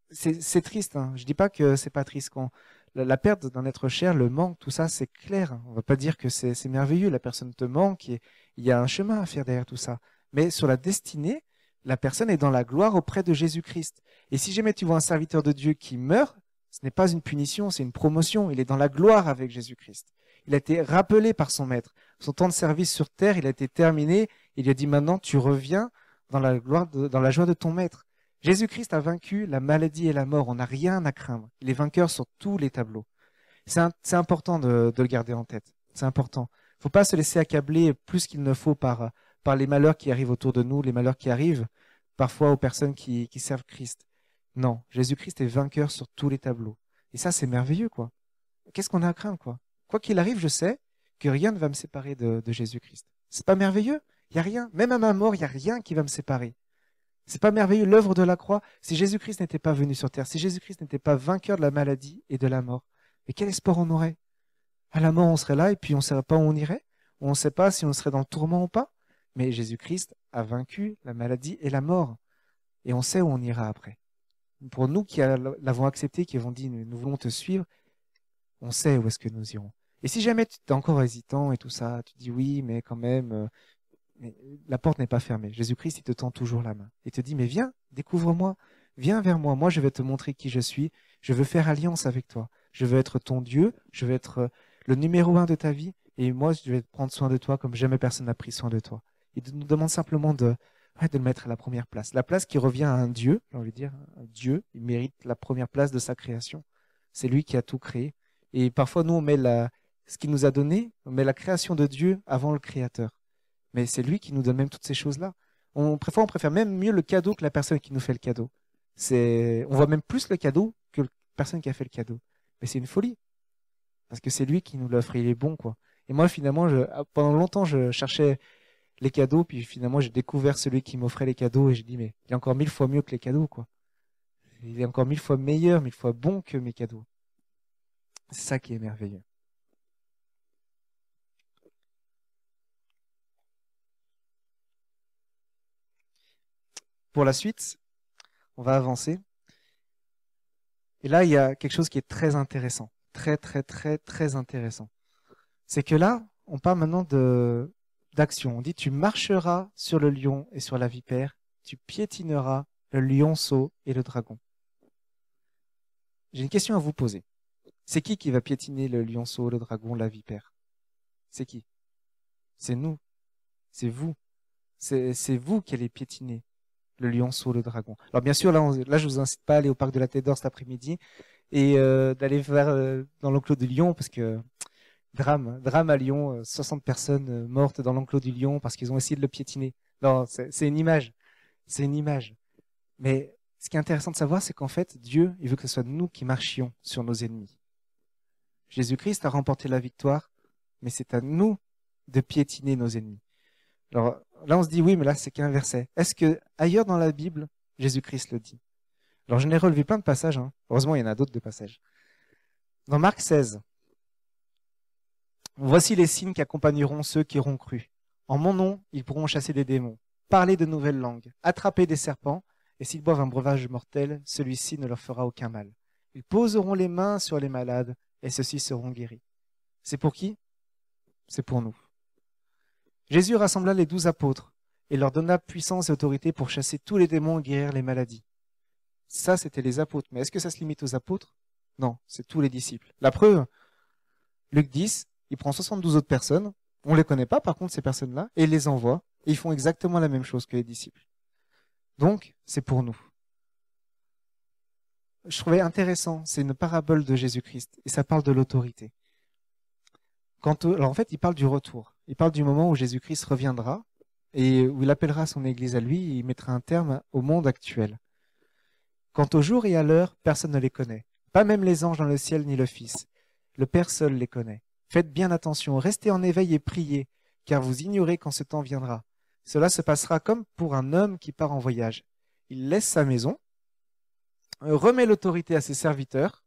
c'est triste. je hein. Je dis pas que c'est pas triste quand la, perte d'un être cher, le manque, tout ça, c'est clair. On va pas dire que c'est merveilleux, la personne te manque, et il y a un chemin à faire derrière tout ça. Mais sur la destinée, la personne est dans la gloire auprès de Jésus-Christ. Et si jamais tu vois un serviteur de Dieu qui meurt, ce n'est pas une punition, c'est une promotion. Il est dans la gloire avec Jésus-Christ. Il a été rappelé par son maître. Son temps de service sur terre, il a été terminé. Il lui a dit maintenant, tu reviens dans la gloire, dans la joie de ton maître. Jésus-Christ a vaincu la maladie et la mort, on n'a rien à craindre. Il est vainqueur sur tous les tableaux. C'est important de, le garder en tête, c'est important. faut pas se laisser accabler plus qu'il ne faut par, les malheurs qui arrivent autour de nous, les malheurs qui arrivent parfois aux personnes qui, servent Christ. Non, Jésus-Christ est vainqueur sur tous les tableaux. Et ça, c'est merveilleux, quoi. Qu'est-ce qu'on a à craindre, quoi Quoi qu'il arrive, je sais que rien ne va me séparer de, Jésus-Christ. C'est pas merveilleux Il y a rien. Même à ma mort, il y a rien qui va me séparer. C'est pas merveilleux l'œuvre de la croix si Jésus-Christ n'était pas venu sur terre, si Jésus-Christ n'était pas vainqueur de la maladie et de la mort. Mais quel espoir on aurait À la mort, on serait là et puis on ne saurait pas où on irait. On ne sait pas si on serait dans le tourment ou pas. Mais Jésus-Christ a vaincu la maladie et la mort. Et on sait où on ira après. Pour nous qui l'avons accepté, qui avons dit nous voulons te suivre, on sait où est-ce que nous irons. Et si jamais tu es encore hésitant et tout ça, tu dis oui, mais quand même, euh, mais euh, la porte n'est pas fermée. Jésus-Christ, il te tend toujours la main. Il te dit, mais viens, découvre-moi, viens vers moi, moi je vais te montrer qui je suis, je veux faire alliance avec toi, je veux être ton Dieu, je veux être euh, le numéro un de ta vie, et moi je vais prendre soin de toi comme jamais personne n'a pris soin de toi. Il nous demande simplement de, de le mettre à la première place. La place qui revient à un Dieu, j'ai envie de dire, un Dieu, il mérite la première place de sa création. C'est lui qui a tout créé. Et parfois, nous, on met la, ce qu'il nous a donné, on met la création de Dieu avant le Créateur mais c'est lui qui nous donne même toutes ces choses-là. On préfère, on préfère même mieux le cadeau que la personne qui nous fait le cadeau. C'est, on voit même plus le cadeau que la personne qui a fait le cadeau. Mais c'est une folie. Parce que c'est lui qui nous l'offre il est bon, quoi. Et moi, finalement, ah, pendant longtemps, je cherchais les cadeaux, puis finalement, j'ai découvert celui qui m'offrait les cadeaux et j'ai dit, mais il est encore mille fois mieux que les cadeaux, quoi. Il est encore mille fois meilleur, mille fois bon que mes cadeaux. C'est ça qui est merveilleux. pour la suite, on va avancer. Et là, il y a quelque chose qui est très intéressant, très très très très intéressant. C'est que là, on parle maintenant de d'action. On dit tu marcheras sur le lion et sur la vipère, tu piétineras le lionceau et le dragon. J'ai une question à vous poser. C'est qui qui va piétiner le lionceau, le dragon, la vipère C'est qui C'est nous. C'est vous. C'est vous qui allez piétiner le lion lionceau, le dragon. Alors bien sûr, là, je vous incite pas à aller au parc de la Tête d'Or cet après-midi et euh, d'aller vers euh, dans l'enclos du lion parce que drame, drame à Lyon, 60 euh, personnes mortes dans l'enclos du lion parce qu'ils ont essayé de le piétiner. Non, c'est une image, c'est une image. Mais ce qui est intéressant de savoir, c'est qu'en fait, Dieu, il veut que ce soit nous qui marchions sur nos ennemis. Jésus-Christ a remporté la victoire, mais c'est à nous de piétiner nos ennemis. Alors, là, on se dit oui, mais là, c'est qu'un verset. Est-ce que ailleurs dans la Bible, Jésus-Christ le dit Alors, je n'ai relevé plein de passages. Hein. Heureusement, il y en a d'autres de passages. Dans Marc 16, voici les signes qui accompagneront ceux qui auront cru. En mon nom, ils pourront chasser des démons, parler de nouvelles langues, attraper des serpents, et s'ils boivent un breuvage mortel, celui-ci ne leur fera aucun mal. Ils poseront les mains sur les malades, et ceux-ci seront guéris. C'est pour qui C'est pour nous. Jésus rassembla les douze apôtres et leur donna puissance et autorité pour chasser tous les démons et guérir les maladies. Ça, c'était les apôtres. Mais est-ce que ça se limite aux apôtres Non, c'est tous les disciples. La preuve, Luc 10, il prend 72 autres personnes, on ne les connaît pas par contre ces personnes-là, et il les envoie, et ils font exactement la même chose que les disciples. Donc, c'est pour nous. Je trouvais intéressant, c'est une parabole de Jésus-Christ, et ça parle de l'autorité alors euh, en fait, il parle du retour. Il parle du moment où Jésus-Christ reviendra et où il appellera son Église à lui et il mettra un terme au monde actuel. Quant au jour et à l'heure, personne ne les connaît. Pas même les anges dans le ciel ni le Fils. Le Père seul les connaît. Faites bien attention, restez en éveil et priez, car vous ignorez quand ce temps viendra. Cela se passera comme pour un homme qui part en voyage. Il laisse sa maison, remet l'autorité à ses serviteurs,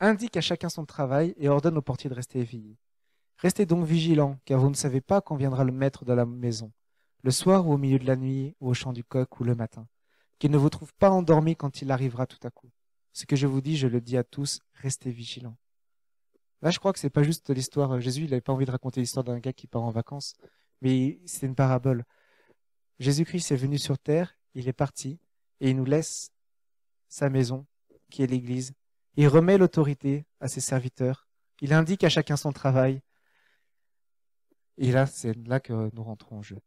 indique à chacun son travail et ordonne au portier de rester éveillé. Restez donc vigilants, car vous ne savez pas quand viendra le maître de la maison, le soir ou au milieu de la nuit, ou au chant du coq, ou le matin, qu'il ne vous trouve pas endormi quand il arrivera tout à coup. Ce que je vous dis, je le dis à tous, restez vigilants. Là, je crois que c'est pas juste l'histoire. Euh, Jésus, il n'avait pas envie de raconter l'histoire d'un gars qui part en vacances, mais c'est une parabole. Jésus-Christ est venu sur terre, il est parti, et il nous laisse sa maison, qui est l'Église, il remet l'autorité à ses serviteurs. Il indique à chacun son travail. Et là, c'est là que nous rentrons en jeu.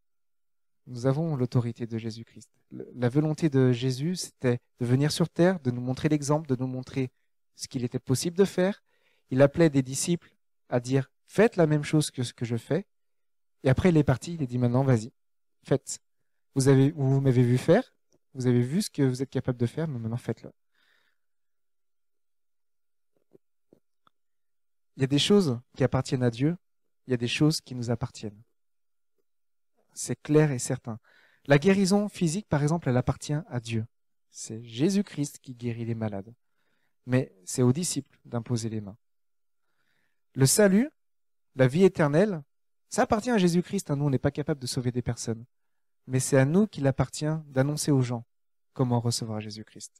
Nous avons l'autorité de Jésus-Christ. La volonté de Jésus, c'était de venir sur terre, de nous montrer l'exemple, de nous montrer ce qu'il était possible de faire. Il appelait des disciples à dire faites la même chose que ce que je fais. Et après, il est parti. Il dit maintenant, vas-y, faites. Vous vous m'avez vu faire. Vous avez vu ce que vous êtes capable de faire, maintenant faites-le. Il y a des choses qui appartiennent à Dieu, il y a des choses qui nous appartiennent. C'est clair et certain. La guérison physique, par exemple, elle appartient à Dieu. C'est Jésus-Christ qui guérit les malades. Mais c'est aux disciples d'imposer les mains. Le salut, la vie éternelle, ça appartient à Jésus-Christ. Hein. Nous, on n'est pas capable de sauver des personnes. Mais c'est à nous qu'il appartient d'annoncer aux gens comment recevoir Jésus-Christ.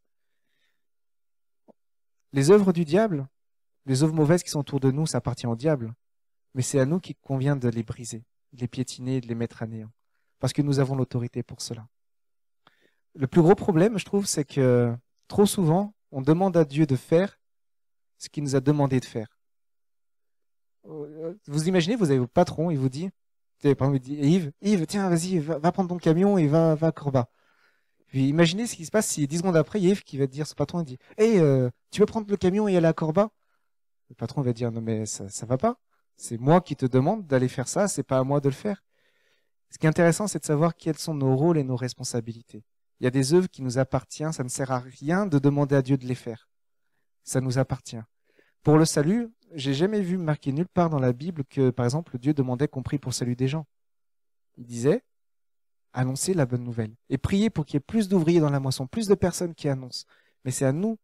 Les œuvres du diable, les œuvres mauvaises qui sont autour de nous, ça appartient au diable. Mais c'est à nous qu'il convient de les briser, de les piétiner de les mettre à néant. Parce que nous avons l'autorité pour cela. Le plus gros problème, je trouve, c'est que trop souvent, on demande à Dieu de faire ce qu'il nous a demandé de faire. Euh, vous imaginez, vous avez votre patron, il vous dit, par exemple, il dit, Yves, Yves, tiens, vas-y, va, prendre ton camion et va, va à Corba. Puis imaginez ce qui se passe si dix secondes après, Yves qui va dire, son patron, il dit, hé, eh, euh, tu veux prendre le camion et aller à Corba? Le patron va dire non mais ça, ça va pas. C'est moi qui te demande d'aller faire ça, c'est pas à moi de le faire. Ce qui est intéressant, c'est de savoir quels sont nos rôles et nos responsabilités. Il y a des œuvres qui nous appartiennent, ça ne sert à rien de demander à Dieu de les faire. Ça nous appartient. Pour le salut, j'ai jamais vu marquer nulle part dans la Bible que, par exemple, Dieu demandait qu'on prie pour le salut des gens. Il disait, Annoncez la bonne nouvelle et priez pour qu'il y ait plus d'ouvriers dans la moisson, plus de personnes qui annoncent. Mais c'est à nous,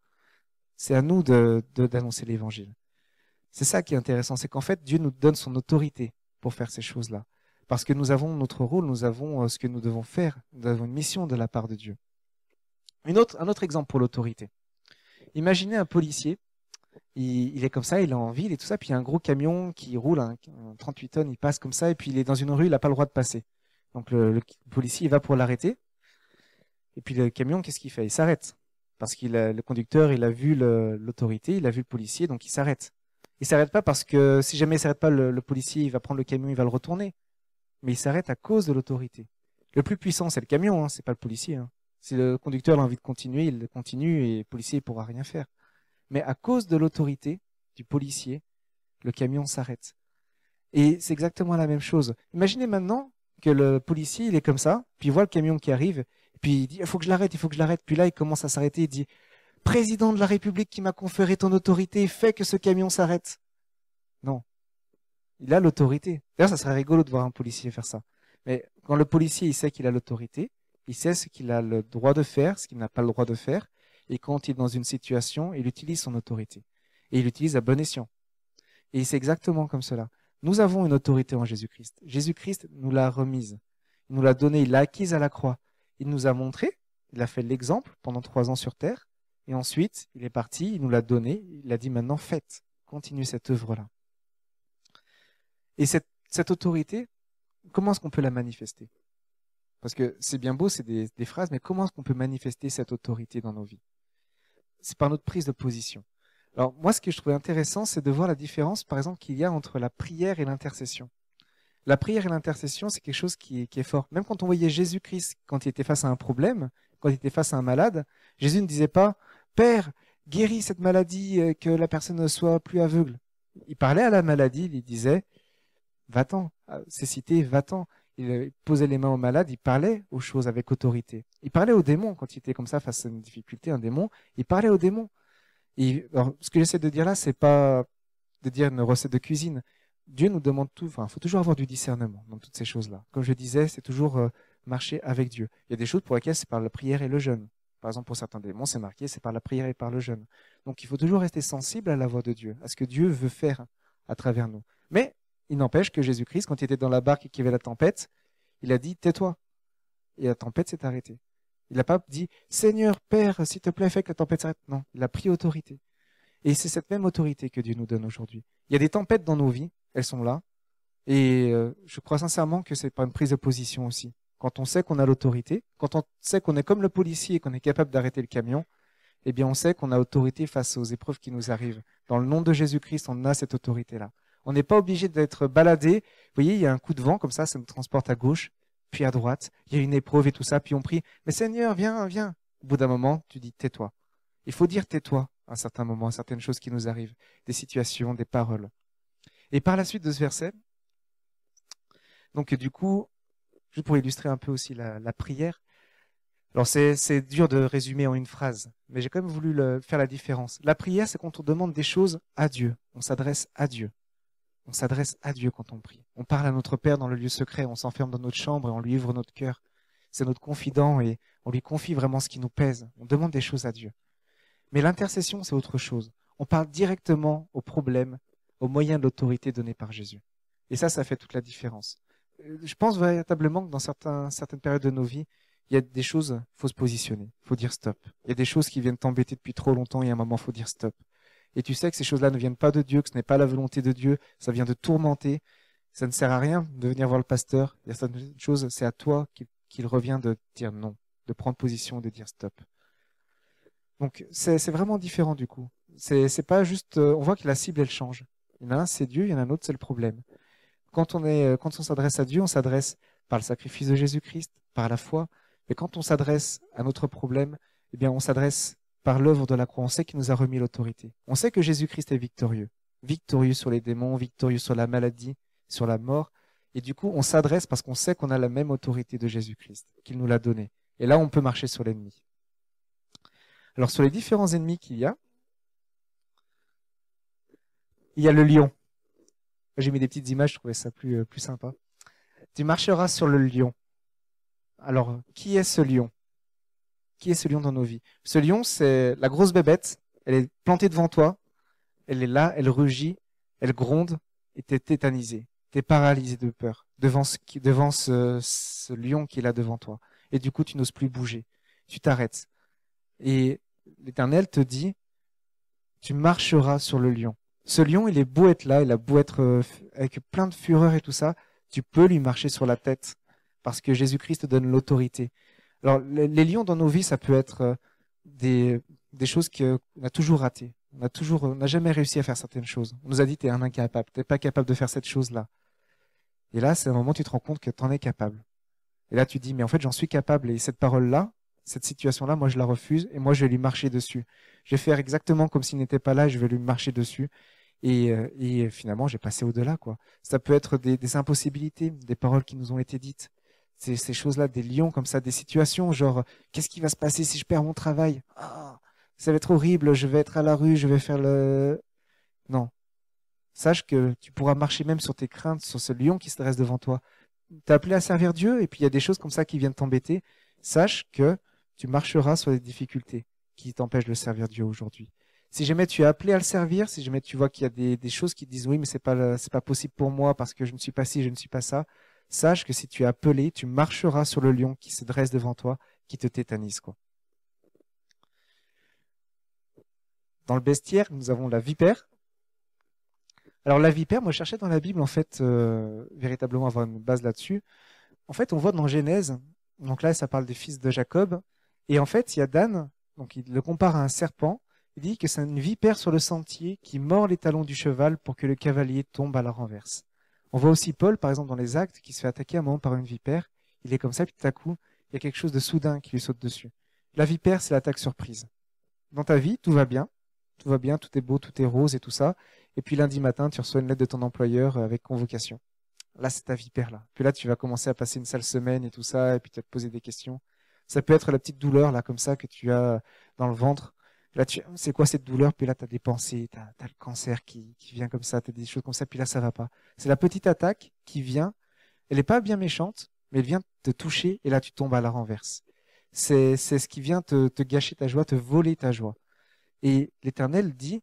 c'est à nous d'annoncer de, l'évangile. C'est ça qui est intéressant, c'est qu'en fait, Dieu nous donne son autorité pour faire ces choses-là. Parce que nous avons notre rôle, nous avons euh, ce que nous devons faire, nous avons une mission de la part de Dieu. un autre exemple pour l'autorité. Imaginez un policier, il, est comme ça, il est en ville et tout ça, puis il y a un gros camion qui roule, 38 tonnes, il passe comme ça, et puis il est dans une rue, il n'a pas le droit de passer. Donc le, le policier, il va pour l'arrêter, et puis le camion, qu'est-ce qu'il fait Il s'arrête. Parce que le conducteur, il a vu l'autorité, il a vu le policier, donc il s'arrête. Il s'arrête pas parce que si jamais il s'arrête pas, le, policier, il va prendre le camion, il va le retourner. Mais il s'arrête à cause de l'autorité. Le plus puissant, c'est le camion, hein, c'est pas le policier. Hein. Si le conducteur a envie de continuer, il continue et le policier ne pourra rien faire. Mais à cause de l'autorité du policier, le camion s'arrête. Et c'est exactement la même chose. Imaginez maintenant que le policier, il est comme ça, puis il voit le camion qui arrive, puis il dit, il faut que je l'arrête, il faut que je l'arrête. Puis là, il commence à s'arrêter, il dit, président de la République qui m'a conféré ton autorité fait que ce camion s'arrête. Non. Il a l'autorité. D'ailleurs, ça serait rigolo de voir un policier faire ça. Mais quand le policier, il sait qu'il a l'autorité, il sait ce qu'il a le droit de faire, ce qu'il n'a pas le droit de faire, et quand il est dans une situation, il utilise son autorité. Et il utilise à bon escient. Et c'est exactement comme cela. Nous avons une autorité en Jésus-Christ. Jésus-Christ nous l'a remise. Il nous l'a donnée, il l'a acquise à la croix. Il nous a montré, il a fait l'exemple pendant trois ans sur terre, et ensuite, il est parti, il nous l'a donné, il a dit maintenant faites, continuez cette œuvre-là. Et cette, autorité, comment est-ce qu'on peut la manifester Parce que c'est bien beau, c'est des, phrases, mais comment est-ce qu'on peut manifester cette autorité dans nos vies C'est par notre prise de position. Alors moi, ce que je trouvais intéressant, c'est de voir la différence, par exemple, qu'il y a entre la prière et l'intercession. La prière et l'intercession, c'est quelque chose qui est, fort. Même quand on voyait Jésus-Christ, quand il était face à un problème, quand il était face à un malade, Jésus ne disait pas Père, guéris cette maladie, euh, que la personne ne soit plus aveugle. Il parlait à la maladie, il disait, va-t'en, euh, cécité, va-t'en. Il posait les mains aux malades, il parlait aux choses avec autorité. Il parlait aux démons quand il était comme ça face à une difficulté, un démon. Il parlait aux démons. Et, ce que j'essaie de dire là, c'est pas de dire une recette de cuisine. Dieu nous demande tout. Il faut toujours avoir du discernement dans toutes ces choses-là. Comme je disais, c'est toujours euh, marcher avec Dieu. Il y a des choses pour lesquelles c'est par la prière et le jeûne. Par exemple, pour certains démons, c'est marqué, c'est par la prière et par le jeûne. Donc il faut toujours rester sensible à la voix de Dieu, à ce que Dieu veut faire à travers nous. Mais il n'empêche que Jésus-Christ, quand il était dans la barque et qu'il y avait la tempête, il a dit tais-toi. Et la tempête s'est arrêtée. Il n'a pas dit Seigneur, Père, s'il te plaît, fais que la tempête s'arrête. Non, il a pris autorité. Et c'est cette même autorité que Dieu nous donne aujourd'hui. Il y a des tempêtes dans nos vies, elles sont là. Et euh, je crois sincèrement que ce n'est pas une prise de position aussi quand on sait qu'on a l'autorité, quand on sait qu'on est comme le policier et qu'on est capable d'arrêter le camion, eh bien on sait qu'on a autorité face aux épreuves qui nous arrivent. Dans le nom de Jésus-Christ, on a cette autorité-là. On n'est pas obligé d'être baladé. Vous voyez, il y a un coup de vent comme ça, ça nous transporte à gauche, puis à droite. Il y a une épreuve et tout ça, puis on prie. Mais Seigneur, viens, viens. Au bout d'un moment, tu dis tais-toi. Il faut dire tais-toi à un certain moment, à certaines choses qui nous arrivent, des situations, des paroles. Et par la suite de ce verset, donc du coup, pour illustrer un peu aussi la, prière. Alors c'est dur de résumer en une phrase, mais j'ai quand même voulu faire la différence. La prière, c'est quand on demande des choses à Dieu, on s'adresse à Dieu. On s'adresse à Dieu quand on prie. On parle à notre Père dans le lieu secret, on s'enferme dans notre chambre et on lui ouvre notre cœur. C'est notre confident et on lui confie vraiment ce qui nous pèse. On demande des choses à Dieu. Mais l'intercession, c'est autre chose. On parle directement au problème, au moyen de l'autorité donnée par Jésus. Et ça, ça fait toute la différence je pense véritablement que dans certaines périodes de nos vies, il y a des choses, faut se positionner, faut dire stop. Il y a des choses qui viennent t'embêter depuis trop longtemps et à un moment, faut dire stop. Et tu sais que ces choses-là ne viennent pas de Dieu, que ce n'est pas la volonté de Dieu, ça vient de tourmenter. Ça ne sert à rien de venir voir le pasteur. Il y a certaines choses, c'est à toi qu'il revient de dire non, de prendre position, de dire stop. Donc c'est vraiment différent du coup. C'est pas juste, euh, on voit que la cible elle change. Il y en a un c'est Dieu, il y en a un autre c'est le problème. Quand on, est, euh, quand on s'adresse à Dieu, on s'adresse par le sacrifice de Jésus-Christ, par la foi. Mais quand on s'adresse à notre problème, eh bien, on s'adresse par l'œuvre de la croix. On sait qu'il nous a remis l'autorité. On sait que Jésus-Christ est victorieux. Victorieux sur les démons, victorieux sur la maladie, sur la mort. Et du coup, on s'adresse parce qu'on sait qu'on a la même autorité de Jésus-Christ, qu'il nous l'a donnée. Et là, on peut marcher sur l'ennemi. Alors, sur les différents ennemis qu'il y a, il y a le lion. J'ai mis des petites images, je trouvais ça plus, euh, plus sympa. Tu marcheras sur le lion. Alors, qui est ce lion Qui est ce lion dans nos vies Ce lion, c'est la grosse bébête. Elle est plantée devant toi. Elle est là, elle rugit, elle gronde, et t'es tétanisé. T'es paralysé de peur devant, ce, devant ce lion qui est là devant toi. Et du coup, tu n'oses plus bouger. Tu t'arrêtes. Et l'Éternel te dit, tu marcheras sur le lion ce lion, il est beau être là, il a beau être euh, avec plein de fureur et tout ça, tu peux lui marcher sur la tête parce que Jésus-Christ donne l'autorité. Alors, les, lions dans nos vies, ça peut être euh, des, des choses qu'on a toujours ratées. On a toujours, on n'a jamais réussi à faire certaines choses. On nous a dit, t'es un incapable, t'es pas capable de faire cette chose-là. Et là, c'est un moment où tu te rends compte que t'en es capable. Et là, tu dis, mais en fait, j'en suis capable. Et cette parole-là, cette situation-là, moi, je la refuse et moi, je vais lui marcher dessus. Je vais faire exactement comme s'il n'était pas là et je vais lui marcher dessus. Et, euh, et euh, finalement, j'ai passé au-delà. quoi. Ça peut être des, impossibilités, des paroles qui nous ont été dites. Ces, ces choses-là, des lions comme ça, des situations, genre, qu'est-ce qui va se passer si je perds mon travail ah, Ça va être horrible, je vais être à la rue, je vais faire le... Non. Sache que tu pourras marcher même sur tes craintes, sur ce lion qui se dresse devant toi. t'as appelé à servir Dieu, et puis il y a des choses comme ça qui viennent t'embêter. Sache que tu marcheras sur les difficultés qui t'empêchent de servir Dieu aujourd'hui si jamais tu es appelé à le servir, si jamais tu vois qu'il y a des, choses qui disent oui, mais c'est pas c'est pas possible pour moi parce que je ne suis pas ci, je ne suis pas ça, sache que si tu es appelé, tu marcheras sur le lion qui se dresse devant toi, qui te tétanise quoi. Dans le bestiaire, nous avons la vipère. Alors la vipère, moi je cherchais dans la Bible en fait euh, véritablement avoir une base là-dessus. En fait, on voit dans Genèse, donc là ça parle des fils de Jacob, et en fait il y a Dan, donc il le compare à un serpent il dit que c'est une vipère sur le sentier qui mord les talons du cheval pour que le cavalier tombe à la renverse. On voit aussi Paul, par exemple, dans les actes, qui se fait attaquer à un moment par une vipère. Il est comme ça, puis tout à coup, il y a quelque chose de soudain qui lui saute dessus. La vipère, c'est l'attaque surprise. Dans ta vie, tout va bien. Tout va bien, tout est beau, tout est rose et tout ça. Et puis lundi matin, tu reçois une lettre de ton employeur euh, avec convocation. Là, c'est ta vipère, là. Puis là, tu vas commencer à passer une sale semaine et tout ça, et puis tu vas te poser des questions. Ça peut être la petite douleur, là, comme ça, que tu as dans le ventre c'est quoi cette douleur puis là tu as des pensées tu as, le cancer qui, vient comme ça tu as des choses comme ça puis là ça va pas c'est la petite attaque qui vient elle est pas bien méchante mais elle vient te toucher et là tu tombes à la renverse c'est ce qui vient te, gâcher ta joie te voler ta joie et l'Éternel dit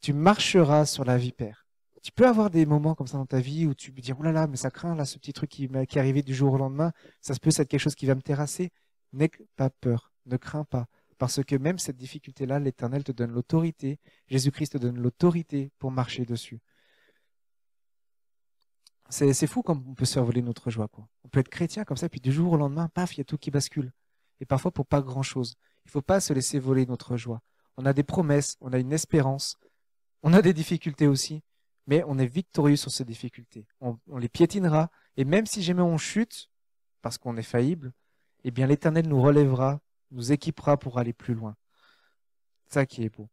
tu marcheras sur la vipère tu peux avoir des moments comme ça dans ta vie où tu peux dis, oh là là mais ça craint là ce petit truc qui, est arrivé du jour au lendemain ça se peut être quelque chose qui va me terrasser n'aie pas peur ne crains pas parce que même cette difficulté-là, l'Éternel te donne l'autorité. Jésus-Christ te donne l'autorité pour marcher dessus. C'est fou comme on peut se faire voler notre joie. On peut être chrétien comme ça, puis du jour au lendemain, paf, il y a tout qui bascule. Et parfois pour pas grand-chose. Il ne faut pas se laisser voler notre joie. On a des promesses, on a une espérance, on a des difficultés aussi, mais on est victorieux sur ces difficultés. On, on les piétinera, et même si jamais on chute, parce qu'on est faillible, eh bien l'Éternel nous relèvera nous équipera pour aller plus loin. Ça qui est beau.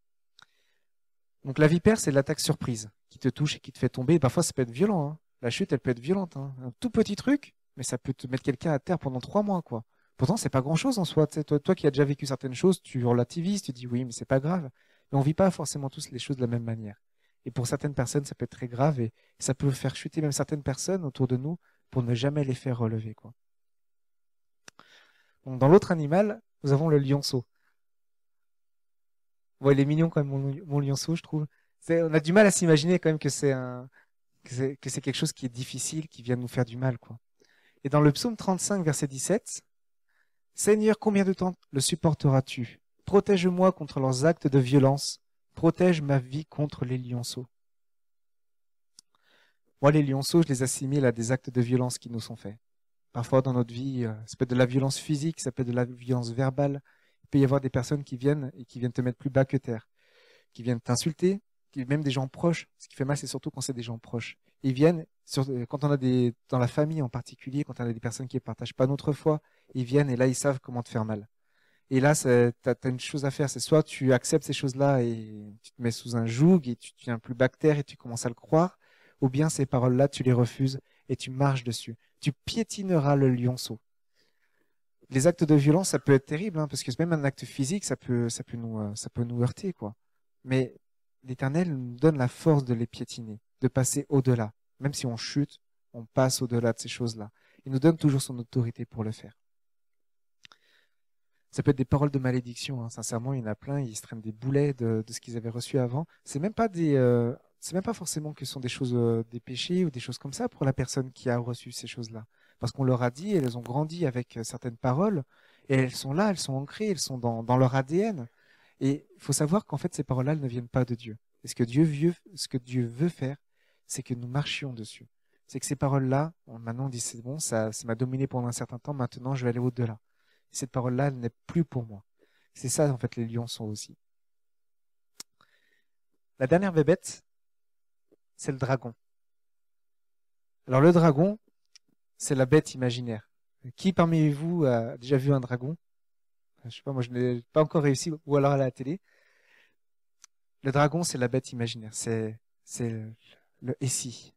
Donc la vipère, c'est l'attaque surprise qui te touche et qui te fait tomber. parfois, ça peut être violent. Hein. La chute, elle peut être violente. Hein. Un tout petit truc, mais ça peut te mettre quelqu'un à terre pendant trois mois, quoi. Pourtant, c'est pas grand-chose en soi. Toi, toi qui as déjà vécu certaines choses, tu relativises, tu dis oui, mais c'est pas grave. Mais on vit pas forcément tous les choses de la même manière. Et pour certaines personnes, ça peut être très grave et ça peut faire chuter même certaines personnes autour de nous pour ne jamais les faire relever, quoi. dans l'autre animal, nous avons le lionceau. Ouais, il est mignon quand même, mon, lionceau, je trouve. On a du mal à s'imaginer quand même que c'est un, que c'est quelque chose qui est difficile, qui vient nous faire du mal, quoi. Et dans le psaume 35, verset 17, Seigneur, combien de temps le supporteras-tu Protège-moi contre leurs actes de violence. Protège ma vie contre les lionceaux. Moi, les lionceaux, je les assimile à des actes de violence qui nous sont faits. Parfois dans notre vie, euh, ça peut être de la violence physique, ça peut être de la violence verbale. Il peut y avoir des personnes qui viennent et qui viennent te mettre plus bas que terre, qui viennent t'insulter, même des gens proches. Ce qui fait mal, c'est surtout quand c'est des gens proches. Ils viennent, euh, quand on a des, dans la famille en particulier, quand on a des personnes qui ne partagent pas notre foi, ils viennent et là, ils savent comment te faire mal. Et là, tu as, une chose à faire, c'est soit tu acceptes ces choses-là et tu te mets sous un joug et tu deviens plus bas que terre et tu commences à le croire, ou bien ces paroles-là, tu les refuses et tu marches dessus tu piétineras le lionceau. Les actes de violence, ça peut être terrible, hein, parce que même un acte physique, ça peut, ça peut nous, euh, ça peut nous heurter, quoi. Mais l'Éternel nous donne la force de les piétiner, de passer au-delà. Même si on chute, on passe au-delà de ces choses-là. Il nous donne toujours son autorité pour le faire. Ça peut être des paroles de malédiction. Hein. Sincèrement, il y en a plein. Ils se traînent des boulets de, ce qu'ils avaient reçu avant. C'est même pas des, euh, c'est même pas forcément que ce sont des choses, euh, des péchés ou des choses comme ça pour la personne qui a reçu ces choses-là. Parce qu'on leur a dit, elles ont grandi avec euh, certaines paroles, et elles sont là, elles sont ancrées, elles sont dans, dans leur ADN. Et il faut savoir qu'en fait, ces paroles-là, ne viennent pas de Dieu. Et ce que Dieu veut, ce que Dieu veut faire, c'est que nous marchions dessus. C'est que ces paroles-là, maintenant on dit c'est bon, ça, ça m'a dominé pendant un certain temps, maintenant je vais aller au-delà. Cette parole-là, elle n'est plus pour moi. C'est ça, en fait, les lions sont aussi. La dernière bébête, c'est le dragon. Alors le dragon, c'est la bête imaginaire. Qui parmi vous a déjà vu un dragon euh, Je ne sais pas, moi je n'ai pas encore réussi, ou alors à la télé. Le dragon, c'est la bête imaginaire. C'est le, et si,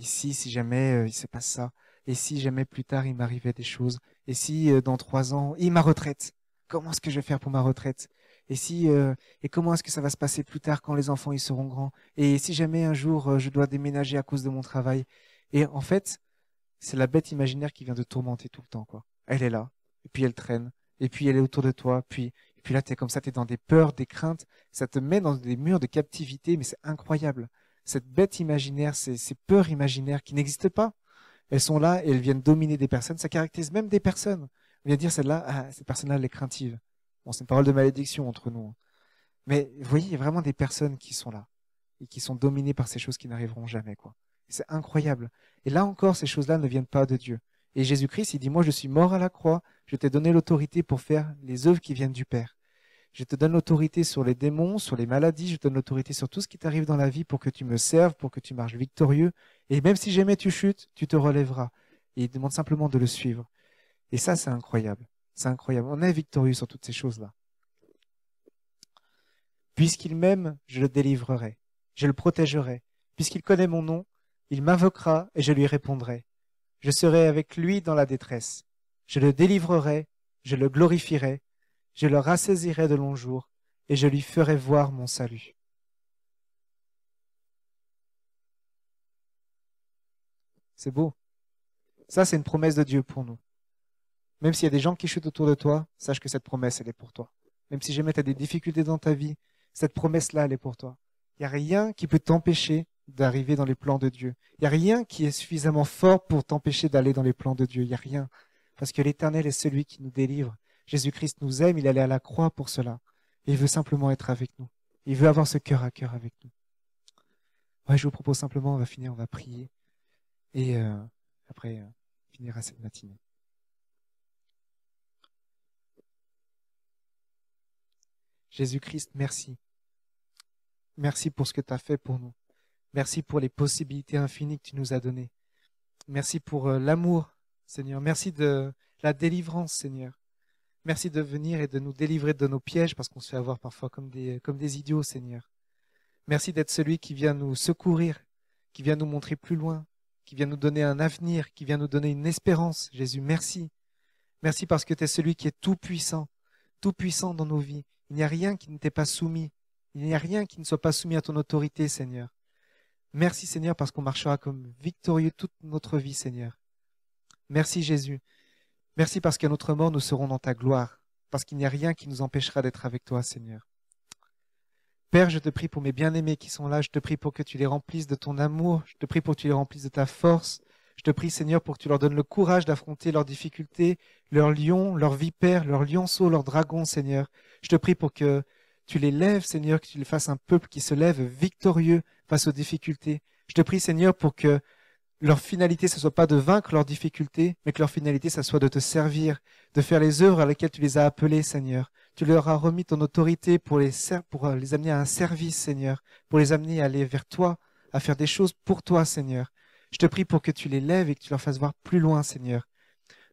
et si, si jamais euh, il se passe ça, et si jamais plus tard il m'arrivait des choses, et si euh, dans trois ans, et ma retraite, comment est-ce que je vais faire pour ma retraite et si euh, et comment est-ce que ça va se passer plus tard quand les enfants ils seront grands et si jamais un jour euh, je dois déménager à cause de mon travail et en fait c'est la bête imaginaire qui vient de tourmenter tout le temps quoi elle est là et puis elle traîne et puis elle est autour de toi puis et puis là t'es comme ça t'es dans des peurs des craintes ça te met dans des murs de captivité mais c'est incroyable cette bête imaginaire ces, ces peurs imaginaires qui n'existent pas elles sont là et elles viennent dominer des personnes ça caractérise même des personnes on vient dire celle-là ah, cette personne-là elle est craintive c'est une parole de malédiction entre nous. Hein. Mais vous voyez, il y a vraiment des personnes qui sont là et qui sont dominées par ces choses qui n'arriveront jamais. quoi. C'est incroyable. Et là encore, ces choses-là ne viennent pas de Dieu. Et Jésus-Christ, il dit, moi je suis mort à la croix, je t'ai donné l'autorité pour faire les œuvres qui viennent du Père. Je te donne l'autorité sur les démons, sur les maladies, je te donne l'autorité sur tout ce qui t'arrive dans la vie pour que tu me serves, pour que tu marches victorieux. Et même si jamais tu chutes, tu te relèveras. Et il demande simplement de le suivre. Et ça, c'est incroyable. C'est incroyable. On est victorieux sur toutes ces choses-là. Puisqu'il m'aime, je le délivrerai. Je le protégerai. Puisqu'il connaît mon nom, il m'invoquera et je lui répondrai. Je serai avec lui dans la détresse. Je le délivrerai, je le glorifierai, je le rassaisirai de longs jours et je lui ferai voir mon salut. C'est beau. Ça, c'est une promesse de Dieu pour nous. Même s'il y a des gens qui chutent autour de toi, sache que cette promesse, elle est pour toi. Même si jamais tu as des difficultés dans ta vie, cette promesse-là, elle est pour toi. Il n'y a rien qui peut t'empêcher d'arriver dans les plans de Dieu. Il n'y a rien qui est suffisamment fort pour t'empêcher d'aller dans les plans de Dieu. Il n'y a rien. Parce que l'Éternel est celui qui nous délivre. Jésus-Christ nous aime, il allait à la croix pour cela. il veut simplement être avec nous. Il veut avoir ce cœur à cœur avec nous. Ouais, je vous propose simplement, on va finir, on va prier. Et euh, après, on euh, finira cette matinée. Jésus-Christ, merci. Merci pour ce que tu as fait pour nous. Merci pour les possibilités infinies que tu nous as données. Merci pour euh, l'amour, Seigneur. Merci de la délivrance, Seigneur. Merci de venir et de nous délivrer de nos pièges parce qu'on se fait avoir parfois comme des, euh, comme des idiots, Seigneur. Merci d'être celui qui vient nous secourir, qui vient nous montrer plus loin, qui vient nous donner un avenir, qui vient nous donner une espérance. Jésus, merci. Merci parce que tu es celui qui est tout puissant, tout puissant dans nos vies. Il n'y a rien qui ne t'est pas soumis. Il n'y a rien qui ne soit pas soumis à ton autorité, Seigneur. Merci, Seigneur, parce qu'on marchera comme victorieux toute notre vie, Seigneur. Merci, Jésus. Merci parce qu'à notre mort, nous serons dans ta gloire, parce qu'il n'y a rien qui nous empêchera d'être avec toi, Seigneur. Père, je te prie pour mes bien-aimés qui sont là, je te prie pour que tu les remplisses de ton amour, je te prie pour que tu les remplisses de ta force, je te prie, Seigneur, pour que tu leur donnes le courage d'affronter leurs difficultés, leurs lions, leurs vipères, leurs lionceaux, leurs dragons, Seigneur. Je te prie pour que tu les lèves, Seigneur, que tu les fasses un peuple qui se lève victorieux face aux difficultés. Je te prie, Seigneur, pour que leur finalité, ce soit pas de vaincre leurs difficultés, mais que leur finalité, ce soit de te servir, de faire les œuvres à lesquelles tu les as appelés, Seigneur. Tu leur as remis ton autorité pour les, pour euh, les amener à un service, Seigneur, pour les amener à aller vers toi, à faire des choses pour toi, Seigneur. Je te prie pour que tu les lèves et que tu leur fasses voir plus loin, Seigneur.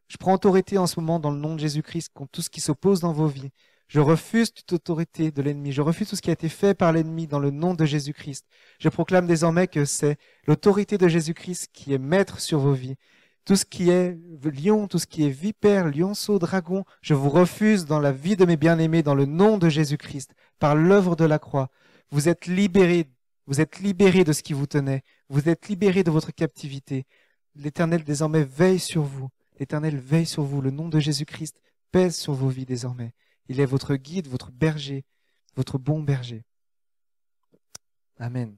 Je prends autorité en ce moment dans le nom de Jésus-Christ contre tout ce qui s'oppose dans vos vies. Je refuse toute autorité de l'ennemi. Je refuse tout ce qui a été fait par l'ennemi dans le nom de Jésus-Christ. Je proclame désormais que c'est l'autorité de Jésus-Christ qui est maître sur vos vies. Tout ce qui est lion, tout ce qui est vipère, lionceau, dragon, je vous refuse dans la vie de mes bien-aimés dans le nom de Jésus-Christ, par l'œuvre de la croix. Vous êtes libérés vous êtes libérés de ce qui vous tenait. Vous êtes libérés de votre captivité. L'Éternel désormais veille sur vous. L'Éternel veille sur vous. Le nom de Jésus-Christ pèse sur vos vies désormais. Il est votre guide, votre berger, votre bon berger. Amen.